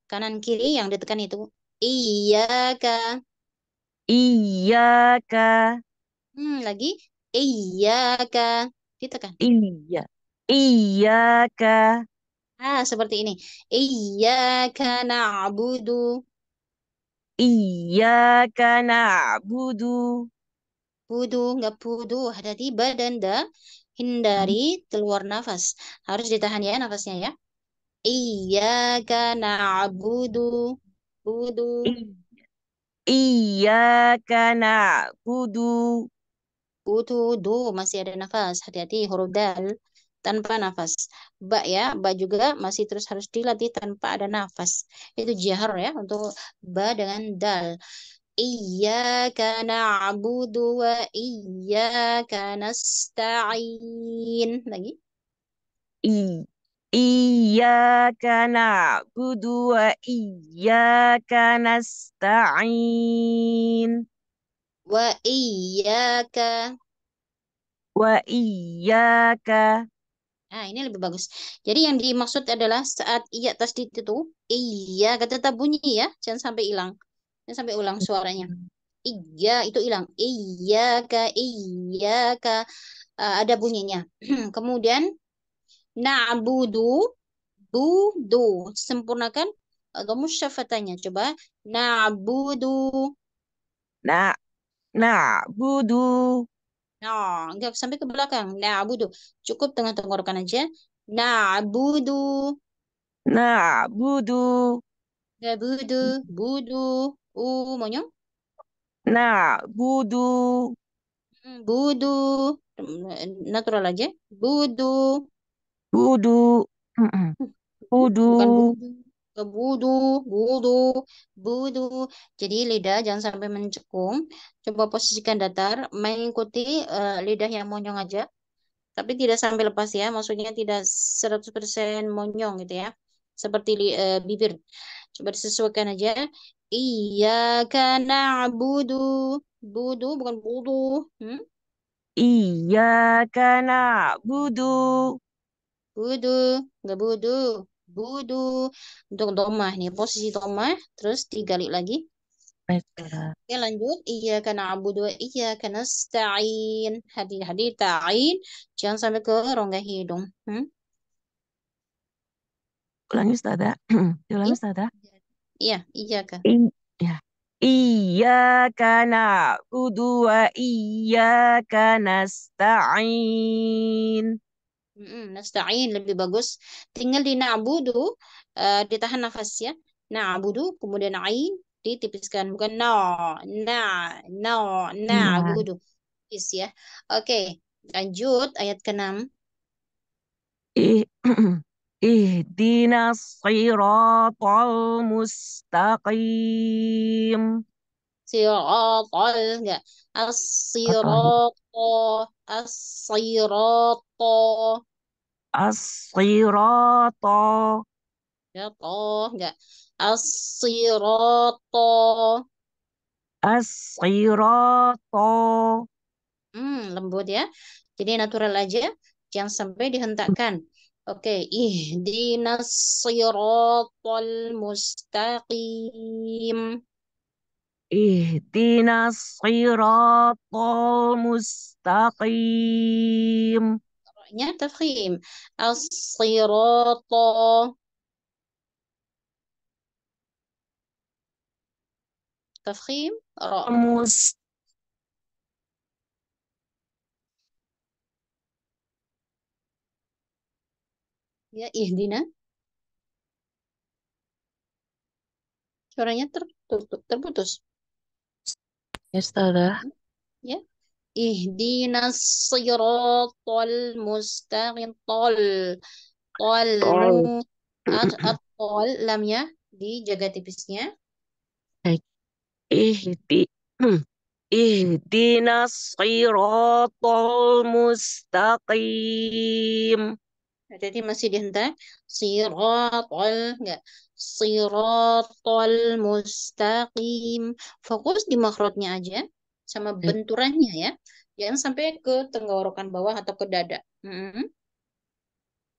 Kanan kiri yang ditekan itu Iya Iya kah Hmm, lagi iya kah ditekan. Iya. Iya kah Ah, seperti ini. Iya Iyyaka na'budu. Iyyaka na'budu. Budu, nggak budu. Hati-hati badan da. Hindari keluar nafas. Harus ditahan ya nafasnya ya. Iyyaka na'budu. Budu. Iyyaka na'budu. Budu, du. Masih ada nafas. Hati-hati huruf dal tanpa nafas. Ba ya, ba juga masih terus harus dilatih tanpa ada nafas. Itu jahar ya untuk ba dengan dal. Iyyaka na'budu wa iyyaka nasta'in. Lagi. I Iyyaka na'budu wa iyyaka nasta'in. Wa iyyaka wa iyyaka Nah, ini lebih bagus. Jadi yang dimaksud adalah saat iya tasdid itu, iya kata tetap bunyi ya, jangan sampai hilang. Jangan sampai ulang suaranya. Iya itu hilang. Iya ka iya ka uh, e, ada bunyinya. *clears throat* Kemudian na'budu budu sempurnakan e, kamu syafatannya. Coba na'budu na na'budu Nah, enggak sampai ke belakang. Na'budu. Cukup dengan tenggorokan aja. Na'budu. Na'budu. Na'budu. Budu. U monyong. Na'budu. Hmm, budu. Natural aja. Budu. Budu. Mm Budu. Bukan budu ke Budu, budu, budu. Jadi lidah jangan sampai mencekung. Coba posisikan datar, mengikuti uh, lidah yang monyong aja. Tapi tidak sampai lepas ya, maksudnya tidak 100% monyong gitu ya. Seperti uh, bibir. Coba disesuaikan aja. Iya karena budu, budu bukan budu. Hmm? Iya karena budu. Budu, nggak budu budu untuk domah nih posisi domah terus digali lagi Oke lanjut. Iya karena abu dua iya karena stain hadi hadi tain jangan sampai ke rongga hidung. Hmm? Ulangi Ustazah. *clears throat* Ulangi Ustazah. Iya, iya kan. Iya. Iya karena abu dua iya karena stain. Mm, nasta'in lebih bagus. Tinggal di na'budu uh, eh, ditahan nafas ya. Na'budu kemudian ain ditipiskan bukan na na na na'budu. Nah. Is ya. Oke, okay. lanjut ayat ke-6. *clears throat* Ihdina siratal mustaqim. Siratal enggak. As-siratal. As-siratal. As-sirata. Ya toh, enggak. As-sirata. Hmm, lembut ya. Jadi natural aja, jangan sampai dihentakkan. Oke, okay. ihdinas mustaqim. Ihdinas siratal mustaqim ya tafkhim. As-sirata. Tafkhim ra. Kamus. Ya, ihdina. Suaranya tertutup, terputus. Ya, Ustazah. Ya ihdinas siratal mustaqim tol tol tol ya dijaga tipisnya ihdi ihdinas siratal mustaqim jadi masih dihentak siratal enggak siratal mustaqim fokus di makrotnya aja sama hmm. benturannya ya yang sampai ke tenggorokan bawah atau ke dada. Hmm.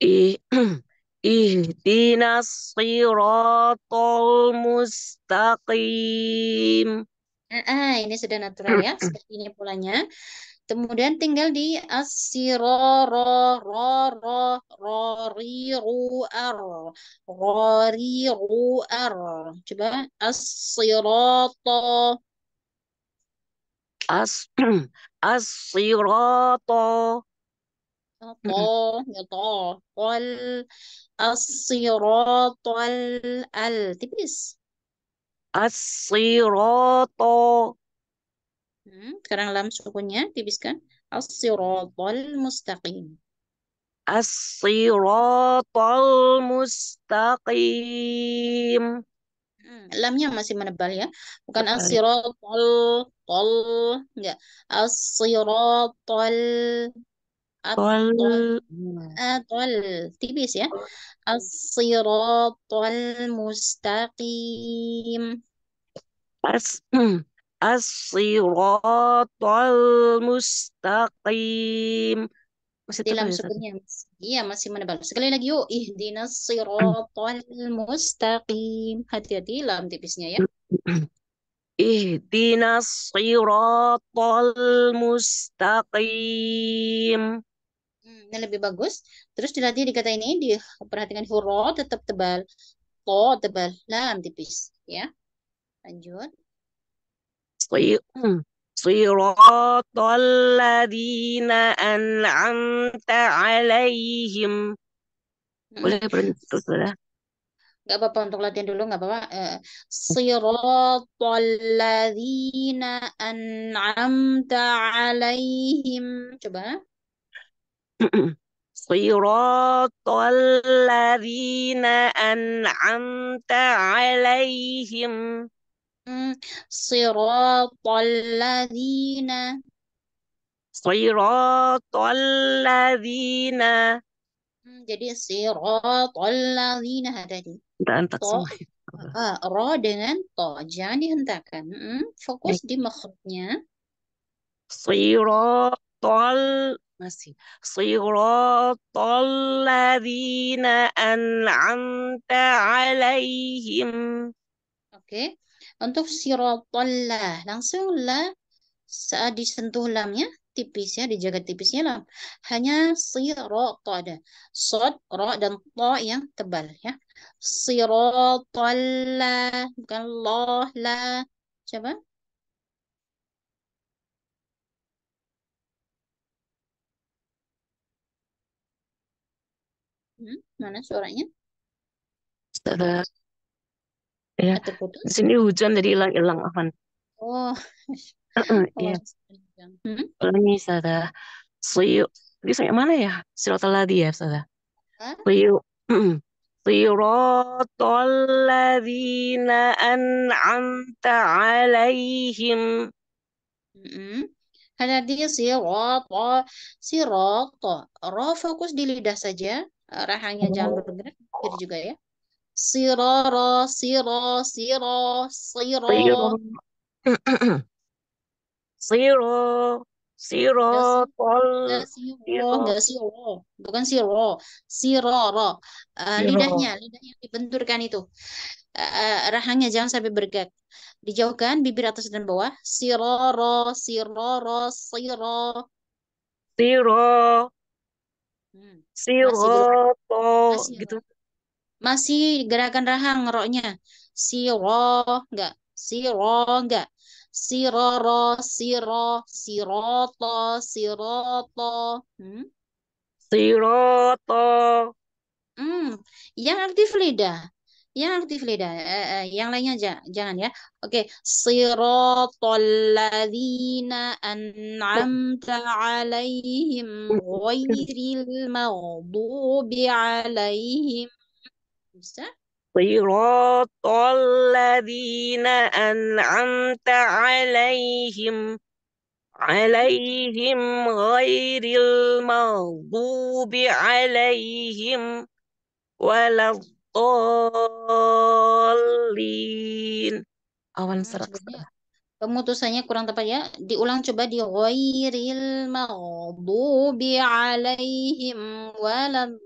ih *clears throat* Ihdinas siratal mustaqim. Ah, ah, ini sudah natural ya, *clears throat* seperti ini polanya. Kemudian tinggal di asiro ro ro ro ro ri ru ar ro ri ru ar. Coba asiro to as *clears throat* as sirata to ya to wal as-siratal al tipis as sirata hmm, sekarang lam sukunnya tipis kan as-siratal mustaqim as-siratal mustaqim Hmm. lamnya masih menebal ya bukan asyiratul tol enggak asyiratul atol atol tipis ya asyiratul mustaqim as hmm. asyiratul mustaqim masih dalam surganya. Iya, masih menebal. Sekali lagi yuk, ihdinas hmm. siratal mustaqim. Hati-hati lam tipisnya ya. *clears throat* ihdinas siratal mustaqim. Hmm, ini lebih bagus. Terus dilatih kata ini, diperhatikan huruf tetap tebal. To tebal, lam tipis. Ya. Lanjut. Hmm. صراط الذين an'amta alaihim. Boleh berhenti sudah. Gak apa-apa untuk latihan dulu, nggak apa-apa. Eh, Siratal ladzina an'amta alaihim. Coba. Siratal ladzina an'amta alaihim. Siratal ladzina Siratal ladzina hmm, Jadi siratal ladzina tadi Dan tak ro ah, dengan to jangan dihentakkan hmm, fokus di makhluknya. siratal masih siratal ladzina an'amta alaihim oke okay. Untuk sirotollah, langsung lah saat disentuh lamnya tipis ya, dijaga tipisnya lam. Hanya sirot ada. Sod, ro, dan to yang tebal ya. Sirotollah, bukan loh lah. Coba. Hmm, mana suaranya? Sudah. Iya. sini hujan jadi hilang hilang Afan oh *laughs* iya. uh ulangi hmm? suyuk ini sampai mana ya sirotal ladi ya saudara suyuk صراط naan أنعمت alaihim Hanya dia sirat, sirat. Ro fokus di lidah saja, rahangnya oh. jangan bergerak, pikir juga ya siroro siro siro siro siro siro tol siro enggak kan siro bukan eh, siro siroro uh, lidahnya lidah yang dibenturkan itu uh, rahangnya jangan sampai bergerak dijauhkan bibir atas dan bawah siroro siroro siro siro hmm. siro gitu masih gerakan rahang roknya. Siro, enggak. Siro, enggak. Siroro, siro, siroto, siroto. Hmm? Siroto. Hmm, yang aktif lidah. Yang aktif lidah. Eh, eh, yang lainnya aja, jangan ya. Oke, okay. sirotol an'amta 'alaihim ghairil maghdubi 'alaihim Musa. Siratalladzina an'amta 'alaihim 'alaihim ghairil maghdubi 'alaihim waladdallin. awan serak pemutusannya kurang tepat ya diulang coba di ghairil maghdubi alaihim waladdallin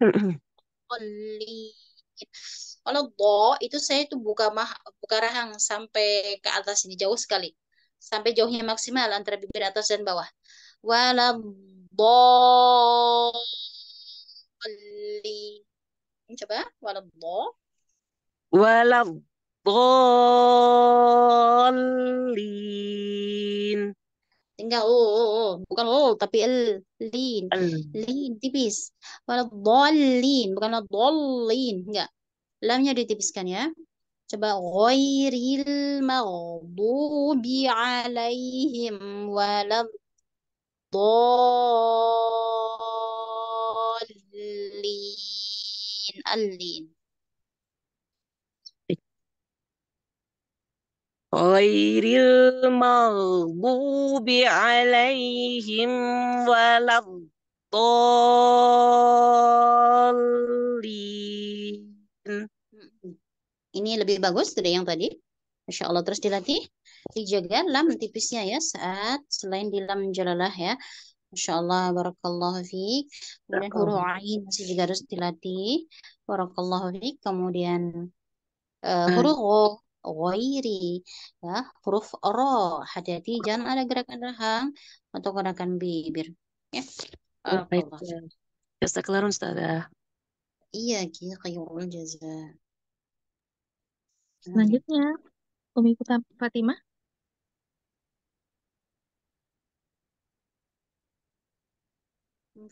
mm bo Kalau do itu saya itu buka mah buka rahang sampai ke atas ini jauh sekali. Sampai jauhnya maksimal antara bibir atas dan bawah. Wala -li. Coba waladhalin. Waladhalin tinggal oh, oh, oh, oh. bukan oh, oh tapi l lin lin tipis wala dolin bukan dolin enggak lamnya ditipiskan ya coba ghairil maghdubi alaihim wala dolin alin غير المغضوب عليهم ولا الضالين ini lebih bagus dari yang tadi Masya Allah terus dilatih dijaga lam tipisnya ya saat selain di lam jalalah ya Masya Allah, Barakallahu fi Kemudian huruf Ain masih juga harus dilatih. Barakallahu fi Kemudian uh, eh, nah. huruf wairi ya huruf ro hati-hati jangan ada gerakan rahang atau gerakan bibir ya Ya, Ya Ustazah. Iya, Ya jaza. Nah, Selanjutnya, Umi Fatimah.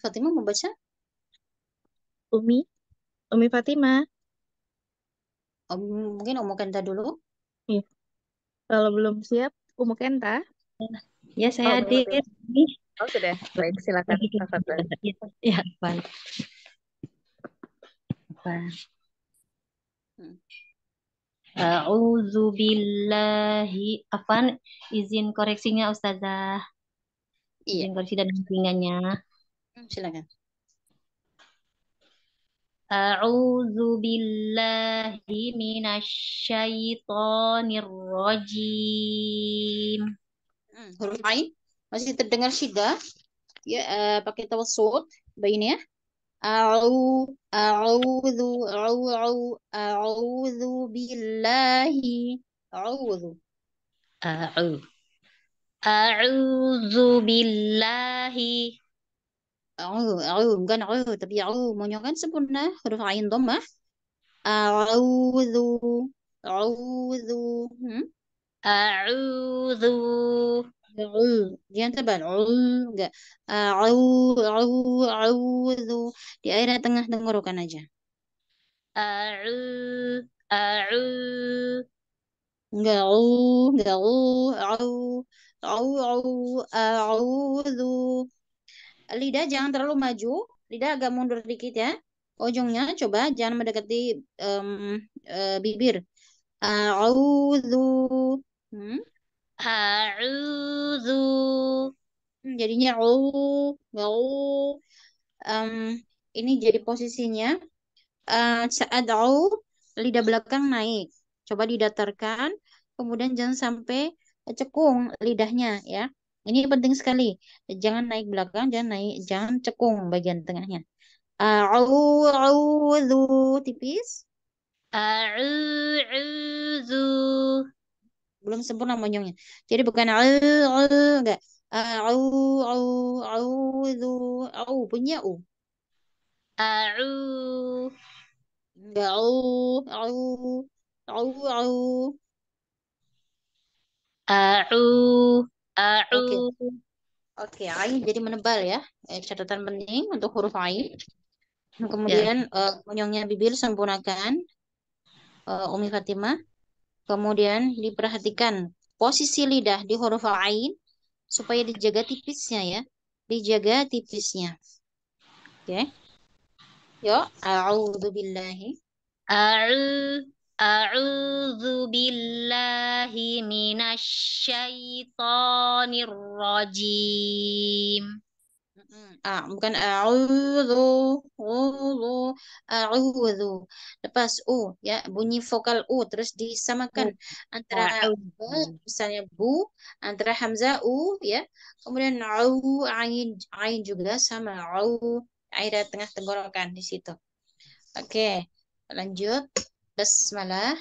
Fatimah mau baca? Umi, Umi Fatimah. Um, mungkin Umu Kenta dulu. Iya. Kalau belum siap, Umu Kenta. Ya, saya oh, sini. Oh, sudah. Baik, silakan. Ya, baik. Eh, A'udzu billahi afan izin koreksinya Ustazah. Iya. Izin koreksi dan bimbingannya. Hmm, silakan. A'udzu billahi minasyaitonir rajim. Hmm, huruf ain masih terdengar syida? Ya, uh, pakai tawassut begini ya. A'u a'udzu a'u a'udzu billahi a'udzu. A'u. A'udzu billahi. A'udhu, a'udhu, bukan a'udhu, tapi a'udhu. Maunya kan sempurna, huruf ain dhammah. A'udhu, a'udhu. Hmm? A'udhu. Jangan tebal. Enggak. A'udhu. Di air tengah tenggorokan aja. A'udhu. A'udhu. Enggak. Enggak. A'udhu. A'udhu. A'udhu lidah jangan terlalu maju, lidah agak mundur dikit ya. Ujungnya coba jangan mendekati um, uh, bibir. A'udzu. Hmm? A'udzu. Hmm, jadinya u, u. Um, ini jadi posisinya uh, eh, saat au lidah belakang naik. Coba didatarkan, kemudian jangan sampai cekung lidahnya ya. Ini penting sekali. Jangan naik belakang, jangan naik, jangan cekung bagian tengahnya. A'udzu tipis. A'udzu. Belum sempurna monyongnya. Jadi bukan a'u enggak. A'u a'u a'udzu a'u punya u. A'u. Enggak a'u a'u a'u a'u. A'u. A'u. Oke, okay. okay, ain jadi menebal ya. Eh, catatan penting untuk huruf ain. Ya. Kemudian yeah. uh, menyongnya bibir sempurnakan. Uh, Umi Fatimah. Kemudian diperhatikan posisi lidah di huruf ain supaya dijaga tipisnya ya. Dijaga tipisnya. Oke. Okay. Yuk, a'udzubillahi. A'u. A'udzu billahi minasyaitonir rajim. Ah, bukan a'udhu, a'udhu, a'udhu. Lepas u, ya bunyi vokal u terus disamakan antara bu, misalnya bu, antara hamzah u, ya. Kemudian au, ain, ain juga sama au, air tengah tenggorokan di situ. Oke, okay, lanjut. Basmalah.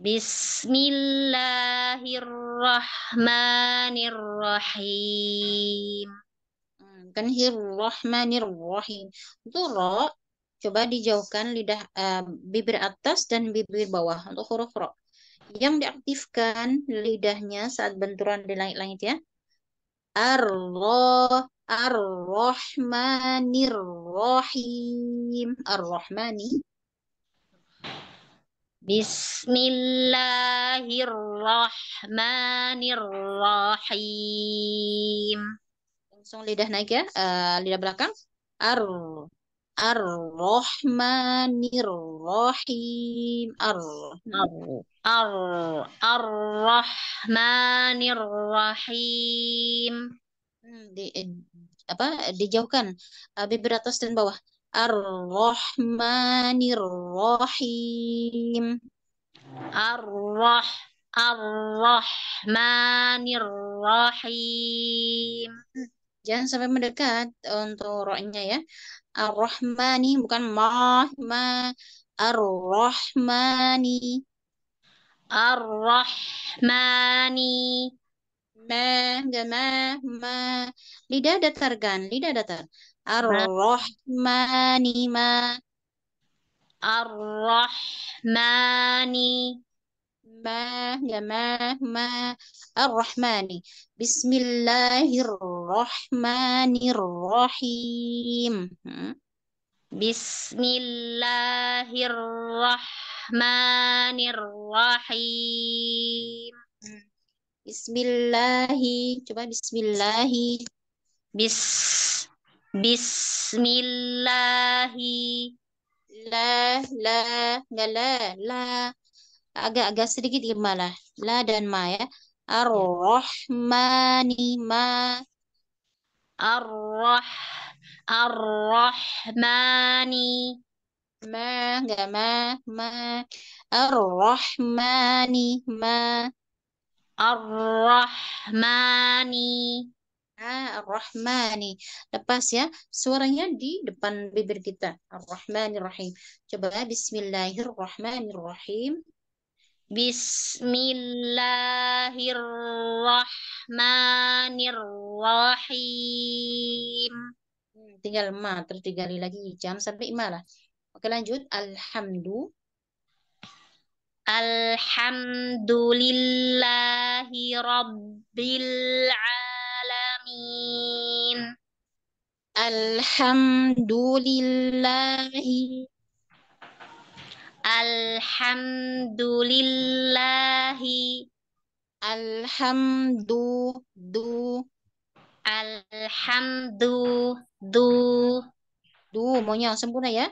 Bismillahirrahmanirrahim. Hmm, kan hirrahmanirrahim. Untuk ro, coba dijauhkan lidah uh, bibir atas dan bibir bawah untuk huruf ro. Yang diaktifkan lidahnya saat benturan di langit-langit ya. Arroh, arrohmanirrohim. Arrohmani. Bismillahirrahmanirrahim. Langsung lidah naik ya, uh, lidah belakang. Ar Ar-Rahmanirrahim. Ar Ar Ar Ar-Rahmanirrahim. Hmm, di, eh, apa? Dijauhkan uh, bibir atas dan bawah. Ar-Rahmanir-Rahim. ar rah Ar-Rahmanir-Rahim. Jangan sampai mendekat untuk rohnya ya. Ar-Rahmani bukan Mahma. Ar-Rahmani. Ar-Rahmani. Ma, ma, ma. Lidah datar kan? Lidah datar. Ar-Rahmani ma. Ar-Rahmani. Ma, ya ma, ma. Ar-Rahmani. Bismillahirrahmanirrahim. Hmm. Bismillahirrahmanirrahim. Hmm. Bismillahi, coba bismillahi. Bis Bismillahi la la enggak la la agak-agak sedikit gimana la dan ma ya ar-rahmani ma ar-rah ar-rahmani ma enggak ma ma ar-rahmani ma ar-rahmani Ar-Rahmani. Lepas ya, suaranya di depan bibir kita. ar rahmani Rahim. Coba ya, Bismillahirrahmanirrahim. Bismillahirrahmanirrahim. Hmm, tinggal ma terus digali lagi jam sampai ma Oke lanjut Alhamdulillah. Alhamdulillahi rabbil Amin. Alhamdulillahi. Alhamdulillahi. Alhamdu du. Alhamdu du. Du maunya sempurna ya.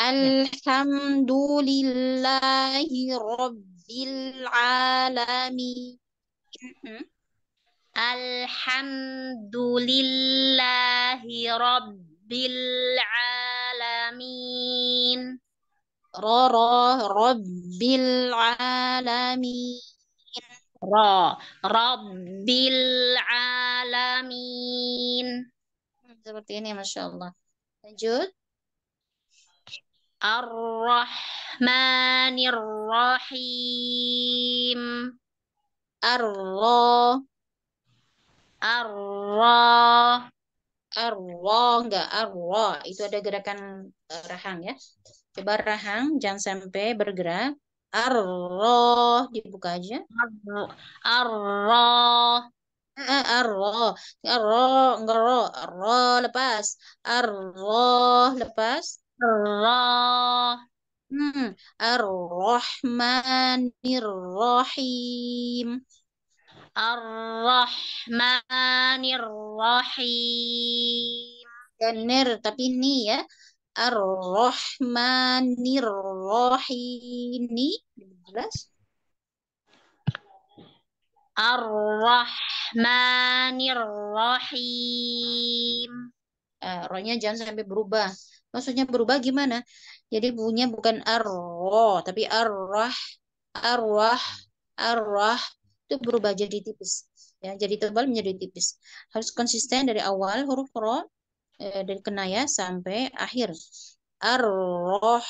Alhamdulillahi rabbil alamin. Mm -hmm. Alhamdulillahi Rabbil Alamin. Roro Rabbil Alamin. Ra Rabbil Alamin. Seperti ini Masya Allah. Lanjut. Ar-Rahmanir Rahim. Ar-Rahmanir arro arro enggak arro itu ada gerakan eh, rahang ya coba rahang jangan sampai bergerak arro dibuka aja arro arro arro arro ngero arro lepas arro lepas arro hmm ar-rahmanir Ar-Rahmanir-Rahim. Dan tapi ini ya. Ar-Rahmanir-Rahim. Ini jelas. Ar-Rahmanir-Rahim. Uh, rohnya jangan sampai berubah. Maksudnya berubah gimana? Jadi bunyinya bukan ar tapi ar-rah, ar-rah, ar-rah, itu berubah jadi tipis ya jadi tebal menjadi tipis harus konsisten dari awal huruf ro eh, dari kenaya sampai akhir arroh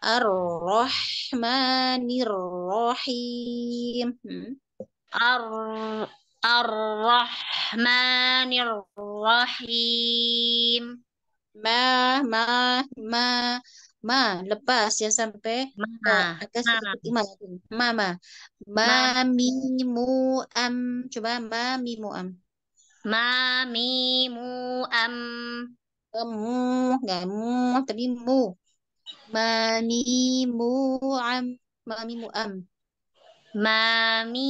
arrohmanirrohim rahim ar arrohmanirrohim ma ma ma ma lepas ya sampai ma eh, agak sedikit ma ma ma ma mi mu am coba ma mi mu am ma mi mu am mu nggak mu tapi mu ma mi mu am ma mi mu am ma mi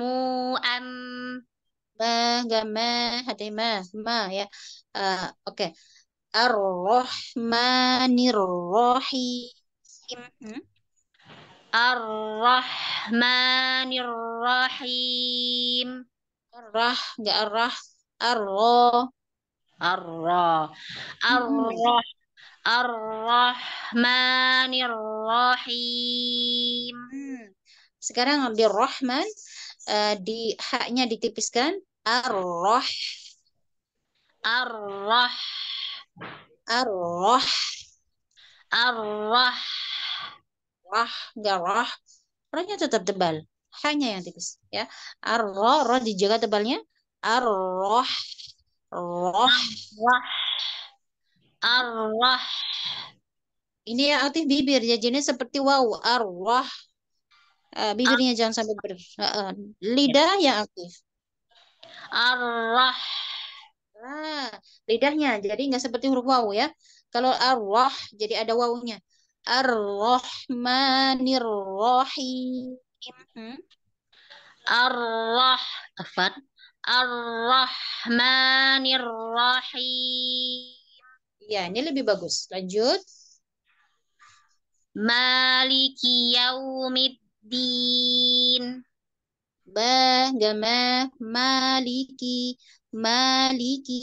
mu am ma nggak ma hati ma ma ya uh, oke okay. Ar-Rahmanir-Rahim. Hmm? Ar-Rahmanir-Rahim. Ar-Rah, enggak Ar-Rah. Ar-Rah. Ar-Rah. Ar-Rah. Ar-Rahmanir-Rahim. Hmm. Sekarang di Rahman, uh, di haknya ditipiskan. Ar-Rah. Ar-Rah. Arroh. Arroh. Roh, garoh. Rohnya tetap tebal. Hanya yang tipis. ya. Arroh, roh dijaga tebalnya. Arroh. Roh. Roh. Arroh. Ini yang aktif bibir. Ya jenis seperti wow. Arroh. Uh, eh, bibirnya Ar jangan sampai ber... Uh, uh. Lidah yang aktif. Arroh. Nah, lidahnya. Jadi nggak seperti huruf waw ya. Kalau arwah, jadi ada wawnya. ar rahmanir hmm? Afan. ar Ya, ini lebih bagus. Lanjut. Maliki yaumiddin. Ba, gama, maliki. Maliki.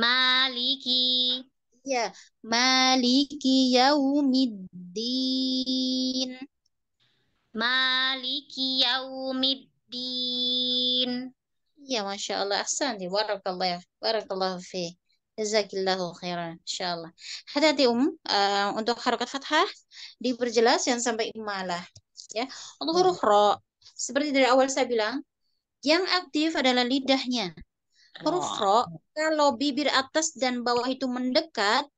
Maliki. Ya, Maliki yaumiddin. Maliki yaumiddin. Ya, Masya Allah. di Barakallah. Ya. Barakallah fi. Jazakillahu khairan. InsyaAllah. Allah. hati um. Uh, untuk harokat fathah. Diperjelas yang sampai imalah. Ya. Untuk huruf ro. Seperti dari awal saya bilang. Yang aktif adalah lidahnya. Huruf ro, kalau bibir atas dan bawah itu mendekat,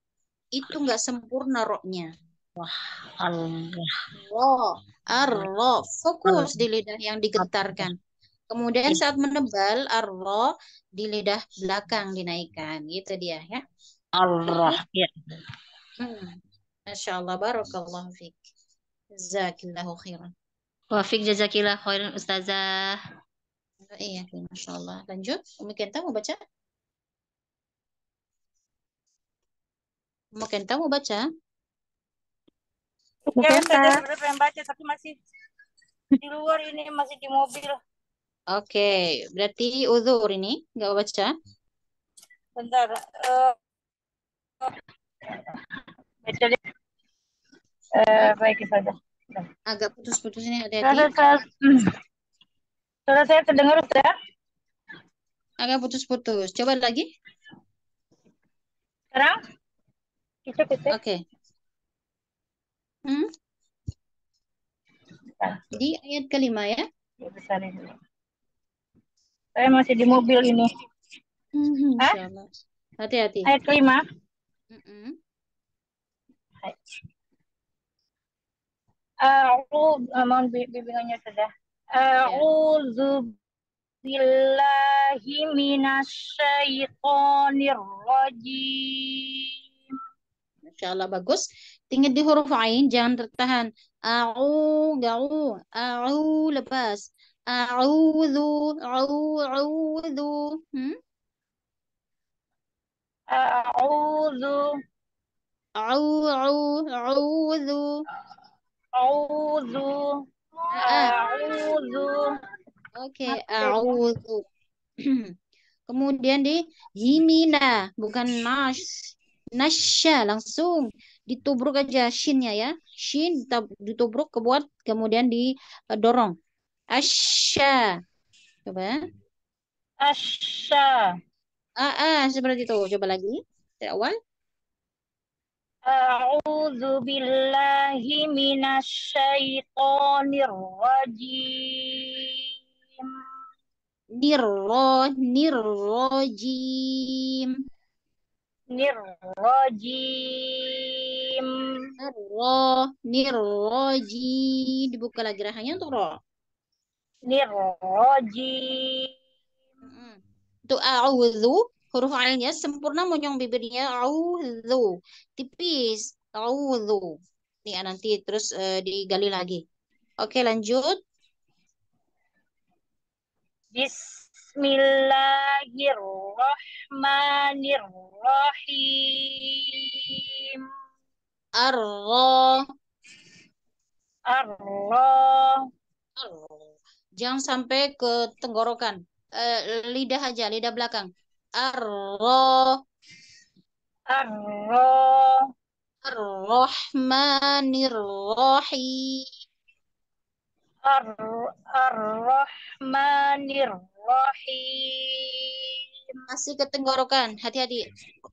itu nggak sempurna roknya. Wah, Allah. arro, fokus di lidah yang digetarkan. Kemudian iya. saat menebal, arro di lidah belakang dinaikkan. Gitu dia ya. Allah. Ya. Hmm. Masya Allah, barakallahu fiqh. Jazakillahu khairan. Wafik jazakillah khairan ustazah. Nah, iya, Masya Allah. Lanjut, Umi Kenta mau baca? Umi Kenta mau baca? Umi ya, Kenta. saya pengen baca, tapi masih di luar ini, masih di mobil. Oke, okay. berarti uzur ini, nggak baca? Bentar. Uh, Uh, baik, saja. Agak putus-putus ini. ada hati Suara saya terdengar, Ustaz? Agak putus-putus. Coba lagi. Sekarang? Itu Oke. Okay. Hmm? Di ayat kelima ya. Saya masih di mobil ini. Hmm, hmm, Hati-hati. Ayat kelima. Mm -hmm. Uh, aku eh, mau bimbingannya sudah. A'udzu billahi minasyaitonir rajim. Masyaallah bagus. Tinggal di huruf ain jangan tertahan. A'u ga'u a'u lepas. A'udzu a'u a'udzu. Hmm? A'udzu A'u a'u a'udzu A'udzu A'udzu. Oke, okay, a'udzu. *clears throat* Kemudian di himina, bukan nash. Nasya langsung ditubruk aja shinnya ya. Shin ditubruk kebuat kemudian didorong. Eh, Asya. Coba. Asya. Ah, ah, seperti itu. Coba lagi. Dari awal. A'udzu billahi minasyaitonir rajim. Nirro, nirrojim. Nirrojim. Nirro, nirrojim. Dibuka lagi rahangnya untuk ro. roji, Untuk a'udzu huruf ainnya sempurna monyong bibirnya auzu tipis auzu nih nanti terus uh, digali lagi oke lanjut Bismillahirrahmanirrahim Arro Arro Jangan sampai ke tenggorokan. Uh, eh, lidah aja, lidah belakang. Ar-Ra. Ar-Ra. Ar-Rahmanir Rahim. Ar-Rahmanir Rahim. Masih ketenggorokan, hati-hati.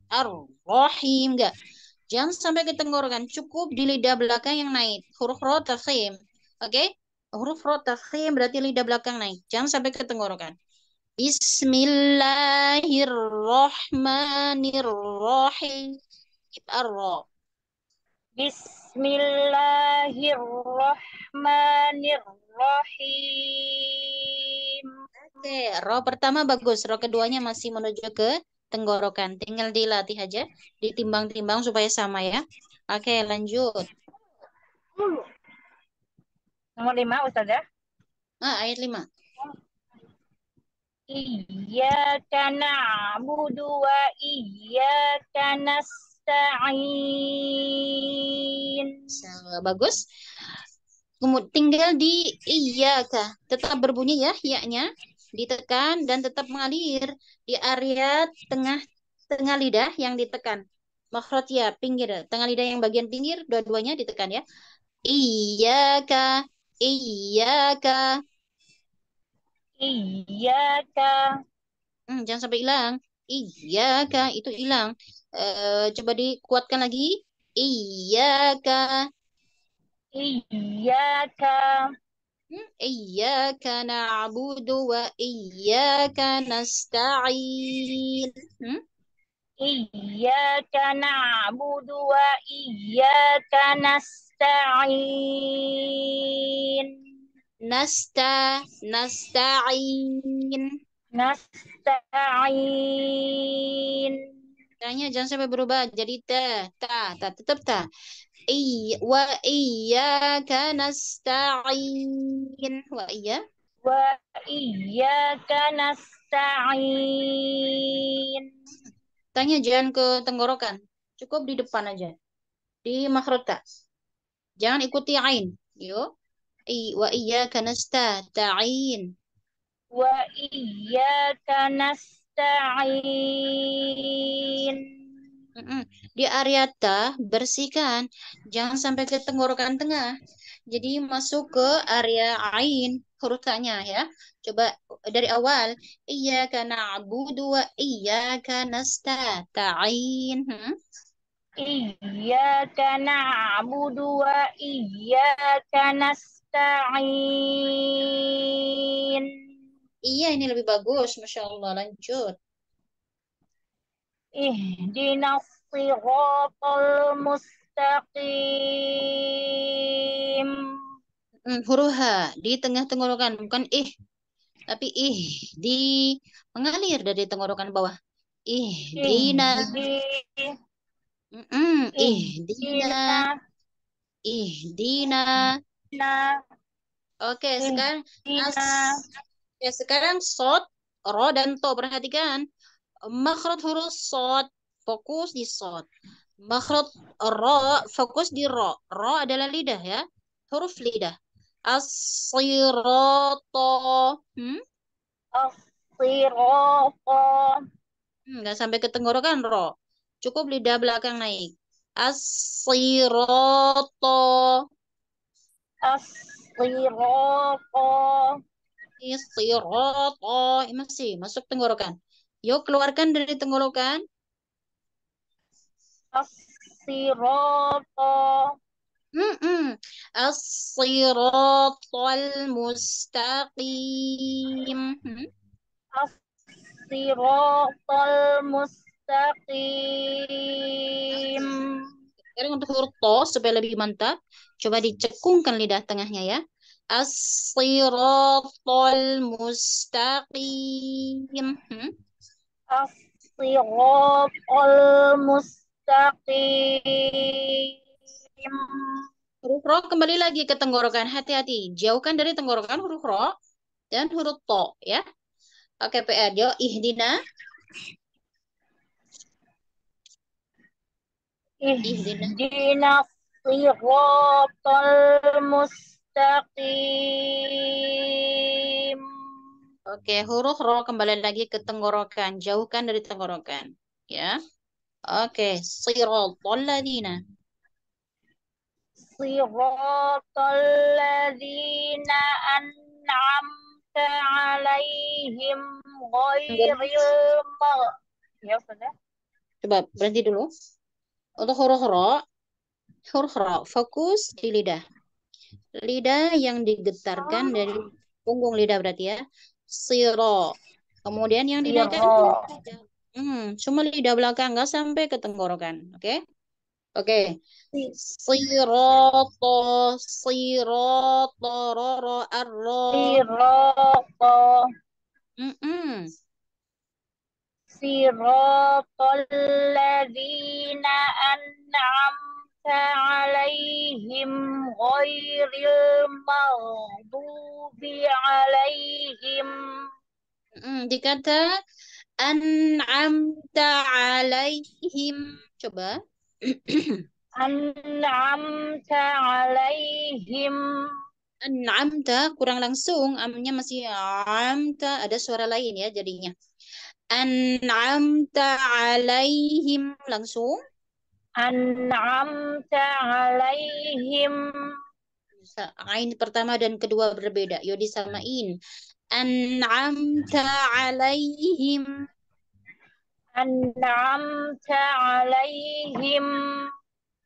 Ar-Rahim enggak. Jangan sampai ketenggorokan. cukup di lidah belakang yang naik. Huruf ro Oke? Okay? Huruf ro berarti lidah belakang naik. Jangan sampai ketenggorokan. Bismillahirrahmanirrahim. Arro. Bismillahirrahmanirrahim. Oke, ro pertama bagus, ro keduanya masih menuju ke tenggorokan. Tinggal dilatih aja, ditimbang-timbang supaya sama ya. Oke, lanjut. Nomor lima, Ustazah. Ah, ayat lima. Iyyaka na'budu wa iyyaka nasta'in. Sama, bagus. Tinggal di iyyaka. Tetap berbunyi ya, ya-nya. Ditekan dan tetap mengalir di area tengah tengah lidah yang ditekan. Makhrot ya, pinggir. Tengah lidah yang bagian pinggir, dua-duanya ditekan ya. Iya iyyaka, Iyaka. Hmm, jangan sampai hilang. Iya Iyaka itu hilang. Uh, coba dikuatkan lagi. Iya Iyaka. Iyaka. Hmm, iyaka na'budu wa iyaka nasta'in. Hmm? Iyaka na'budu wa iyaka nasta'in nasta nasta'in nasta'in Tanya jangan sampai berubah jadi ta ta ta tetap ta iya wa iya iyyaka nasta'in wa iya wa iya iyyaka nasta'in Tanya jangan ke tenggorokan cukup di depan aja di makrota jangan ikuti ain yuk I wa kanasta ta'in. Wa iya kanasta ta'in. Di area ta bersihkan, jangan sampai ke tenggorokan tengah. Jadi masuk ke area ain huruf tanya ya. Coba dari awal. Iya karena iya wa iyyaka ta'in. Hmm? karena abu wa Iya, karena nasta'in. Iya, ini lebih bagus. Masya Allah. Lanjut. Ihdinas siratal mustaqim. Hmm, huruf H di tengah tenggorokan, bukan ih. Tapi ih di mengalir dari tenggorokan bawah. Ih, dina. ih, dina. Ih, dina. Ya. Oke, okay, eh, sekarang as, ya sekarang sod, ro dan to perhatikan. Makhraj huruf sod, fokus di sod. Makhraj ro, fokus di ro. Ro adalah lidah ya, huruf lidah. as sirata Hmm? As-sirato. Enggak hmm, sampai ke tenggorokan ro. Cukup lidah belakang naik. as sirata Asiroto, asiroto ini Masih masuk tenggorokan. Yuk keluarkan dari tenggorokan. Asiroto, Mm -mm. As-siratal mustaqim. Hmm? As-siratal mustaqim. Sekarang untuk huruf to supaya lebih mantap. Coba dicekungkan lidah tengahnya ya. As-siratal mustaqim. Hmm? As-siratal mustaqim. Huruf ro kembali lagi ke tenggorokan. Hati-hati. Jauhkan dari tenggorokan huruf ro dan huruf to ya. Oke PR. yo ihdina. Ihdina. Ihdina صراط المستقيم Oke, okay, huruf ro kembali lagi ke tenggorokan. Jauhkan dari tenggorokan. Ya. Oke, okay. siratal ladina. Siratal ladina an'amta alaihim ghairil ya, ya, Coba berhenti dulu. Untuk huruf ro, hurhra, fokus di lidah. Lidah yang digetarkan ah. dari punggung lidah berarti ya. Siro. Kemudian yang di lidah hmm, cuma lidah belakang enggak sampai ke tenggorokan, oke? Okay? Oke. Okay. to ro ro arro. to. Mm -mm. to ladina an'am عليهم غير alaihim. Hmm, dikata an'amta alaihim coba *clears throat* an'amta alaihim an'amta kurang langsung amnya masih amta ada suara lain ya jadinya an'amta alaihim langsung an'amta alaihim ain pertama dan kedua berbeda yodi samain hmm. an'amta alaihim an'amta alaihim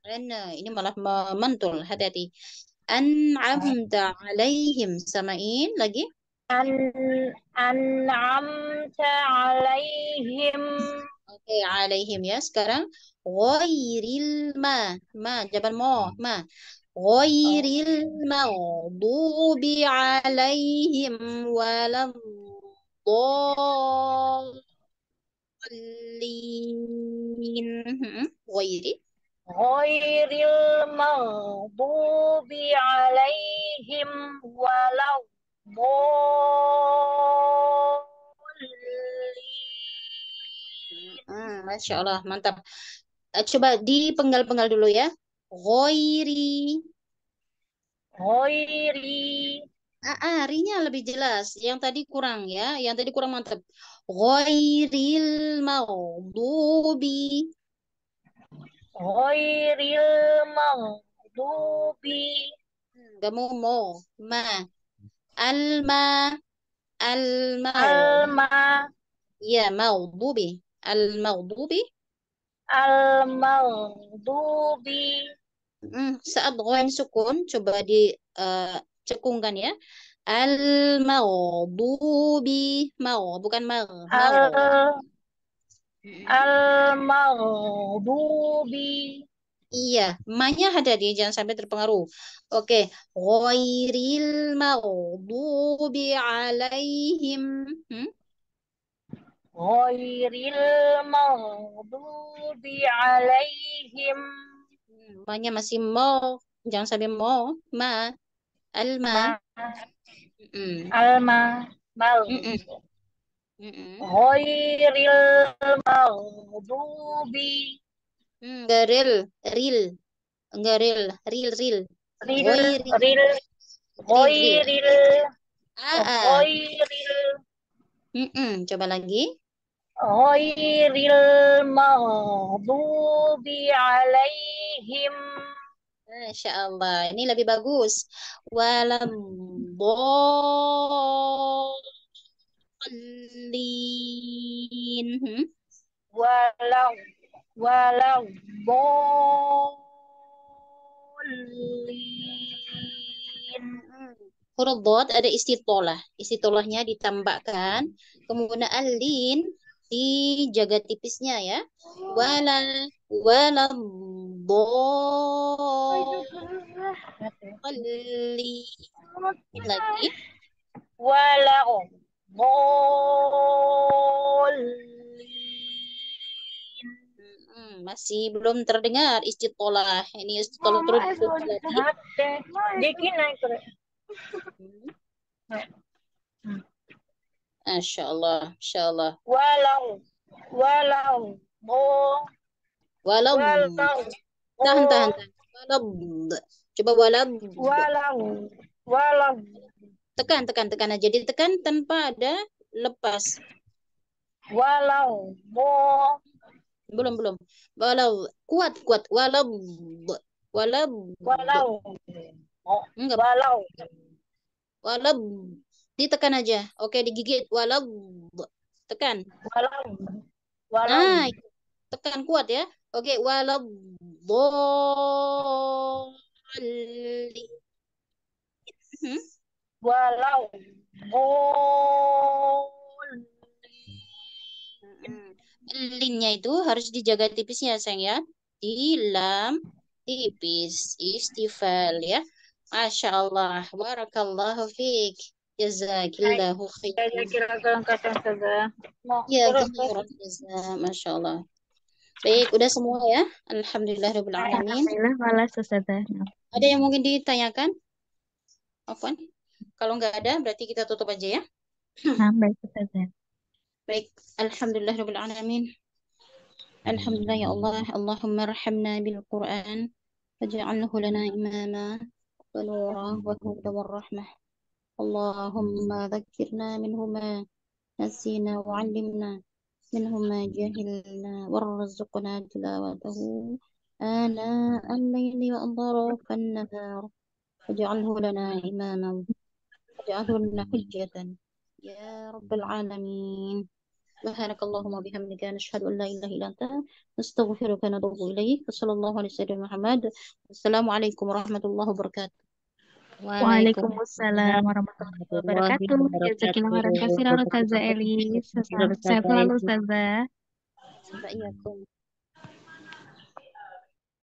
Anna, ini malah mentul hati-hati an'amta alaihim samain lagi an an'amta alaihim alaihim ya. Sekarang ghairil ma. Ma jabal mo. Ma. Ghairil maghdubi alaihim waladdallin. Ghairi. Ghairil maghdubi alaihim waladdallin. Hmm, Masya Allah, mantap. Eh, coba di penggal-penggal dulu ya. Ghoiri. Ghoiri. Ah, ah, rinya lebih jelas. Yang tadi kurang ya. Yang tadi kurang mantap. Ghoiril maghdubi. Ghoiril maghdubi. Hmm, Kamu mau ma. Alma. Alma. Alma. Ya, maghdubi. Al-maghdubi? Al-maghdubi. Hmm, saat ghain sukun coba di uh, ya. Al-maghdubi. Mau, bukan mag. Al Al-maghdubi. Iya, manya ada di jangan sampai terpengaruh. Oke, ghairil maghdubi alaihim. Hmm? ghairil maghdubi alaihim banyak masih mo. Jangan sampai mo. Ma. Alma. alma Mm -mm. Alma. mau Mm Ghairil ril Enggak ril Real. ril real. Real. Real. ril Real. Ghairil. Ah, ah. Ghairil. Coba lagi. غير المغضوب عليهم Masya Allah, ini lebih bagus. Walambolin. bolin, hmm? Walau, walau bolin. Huruf dot ada istitolah. Istitolahnya ditambahkan. Kemudian alin hati, jaga tipisnya ya. Walal walal kali Lagi. walau Hmm, masih belum terdengar istitolah. Ini istitolah terus. dikin naik terus. Hmm. Insya Allah, insya Allah. Walau, walau, bo. Walau. Walau. Tahan, tahan, tahan. Walau. Coba walau. Walau. Walau. Tekan, tekan, tekan aja. tekan tanpa ada lepas. Walau. bo. Belum, belum. Walau. Kuat, kuat. Walau. Walau. Walau. Oh. Enggak. Walau. Walau. Ditekan aja. Oke, digigit. Walau tekan. Walau. Walau. Nah, tekan kuat ya. Oke, walau hmm? Walau. Hmm, linnya itu harus dijaga tipisnya, sayang ya. Dilam tipis istifal ya. Masya Allah. Barakallahu fiqh. Jazakillahu khairan. Jazakillahu khairan. Ya, khairan jaza. Masya Allah. Baik, udah semua ya. Alhamdulillah rabbil alamin. Ada yang mungkin ditanyakan? Afwan. Kalau nggak ada, berarti kita tutup aja ya. Nah, baik, Baik, alhamdulillah rabbil alamin. Alhamdulillah ya Allah, Allahumma rahmna bil Qur'an waj'alhu lana imama wa nura wa hudan wa rahmah. اللهم ذكرنا منهما نسينا وعلمنا منهما جهلنا وارزقنا تلاوته آناء الليل وأطراف النهار واجعله لنا إماما واجعله لنا حجة يا رب العالمين سبحانك اللهم وبحمدك نشهد أن لا إله إلا أنت نستغفرك ونتوب إليك وصلى الله على سيدنا محمد والسلام عليكم ورحمة الله وبركاته Waalaikumsalam warahmatullahi wabarakatuh. Jazakallahu khairan katsiran Ustazah Selamat Sehat selalu Ustazah. Sampai ya,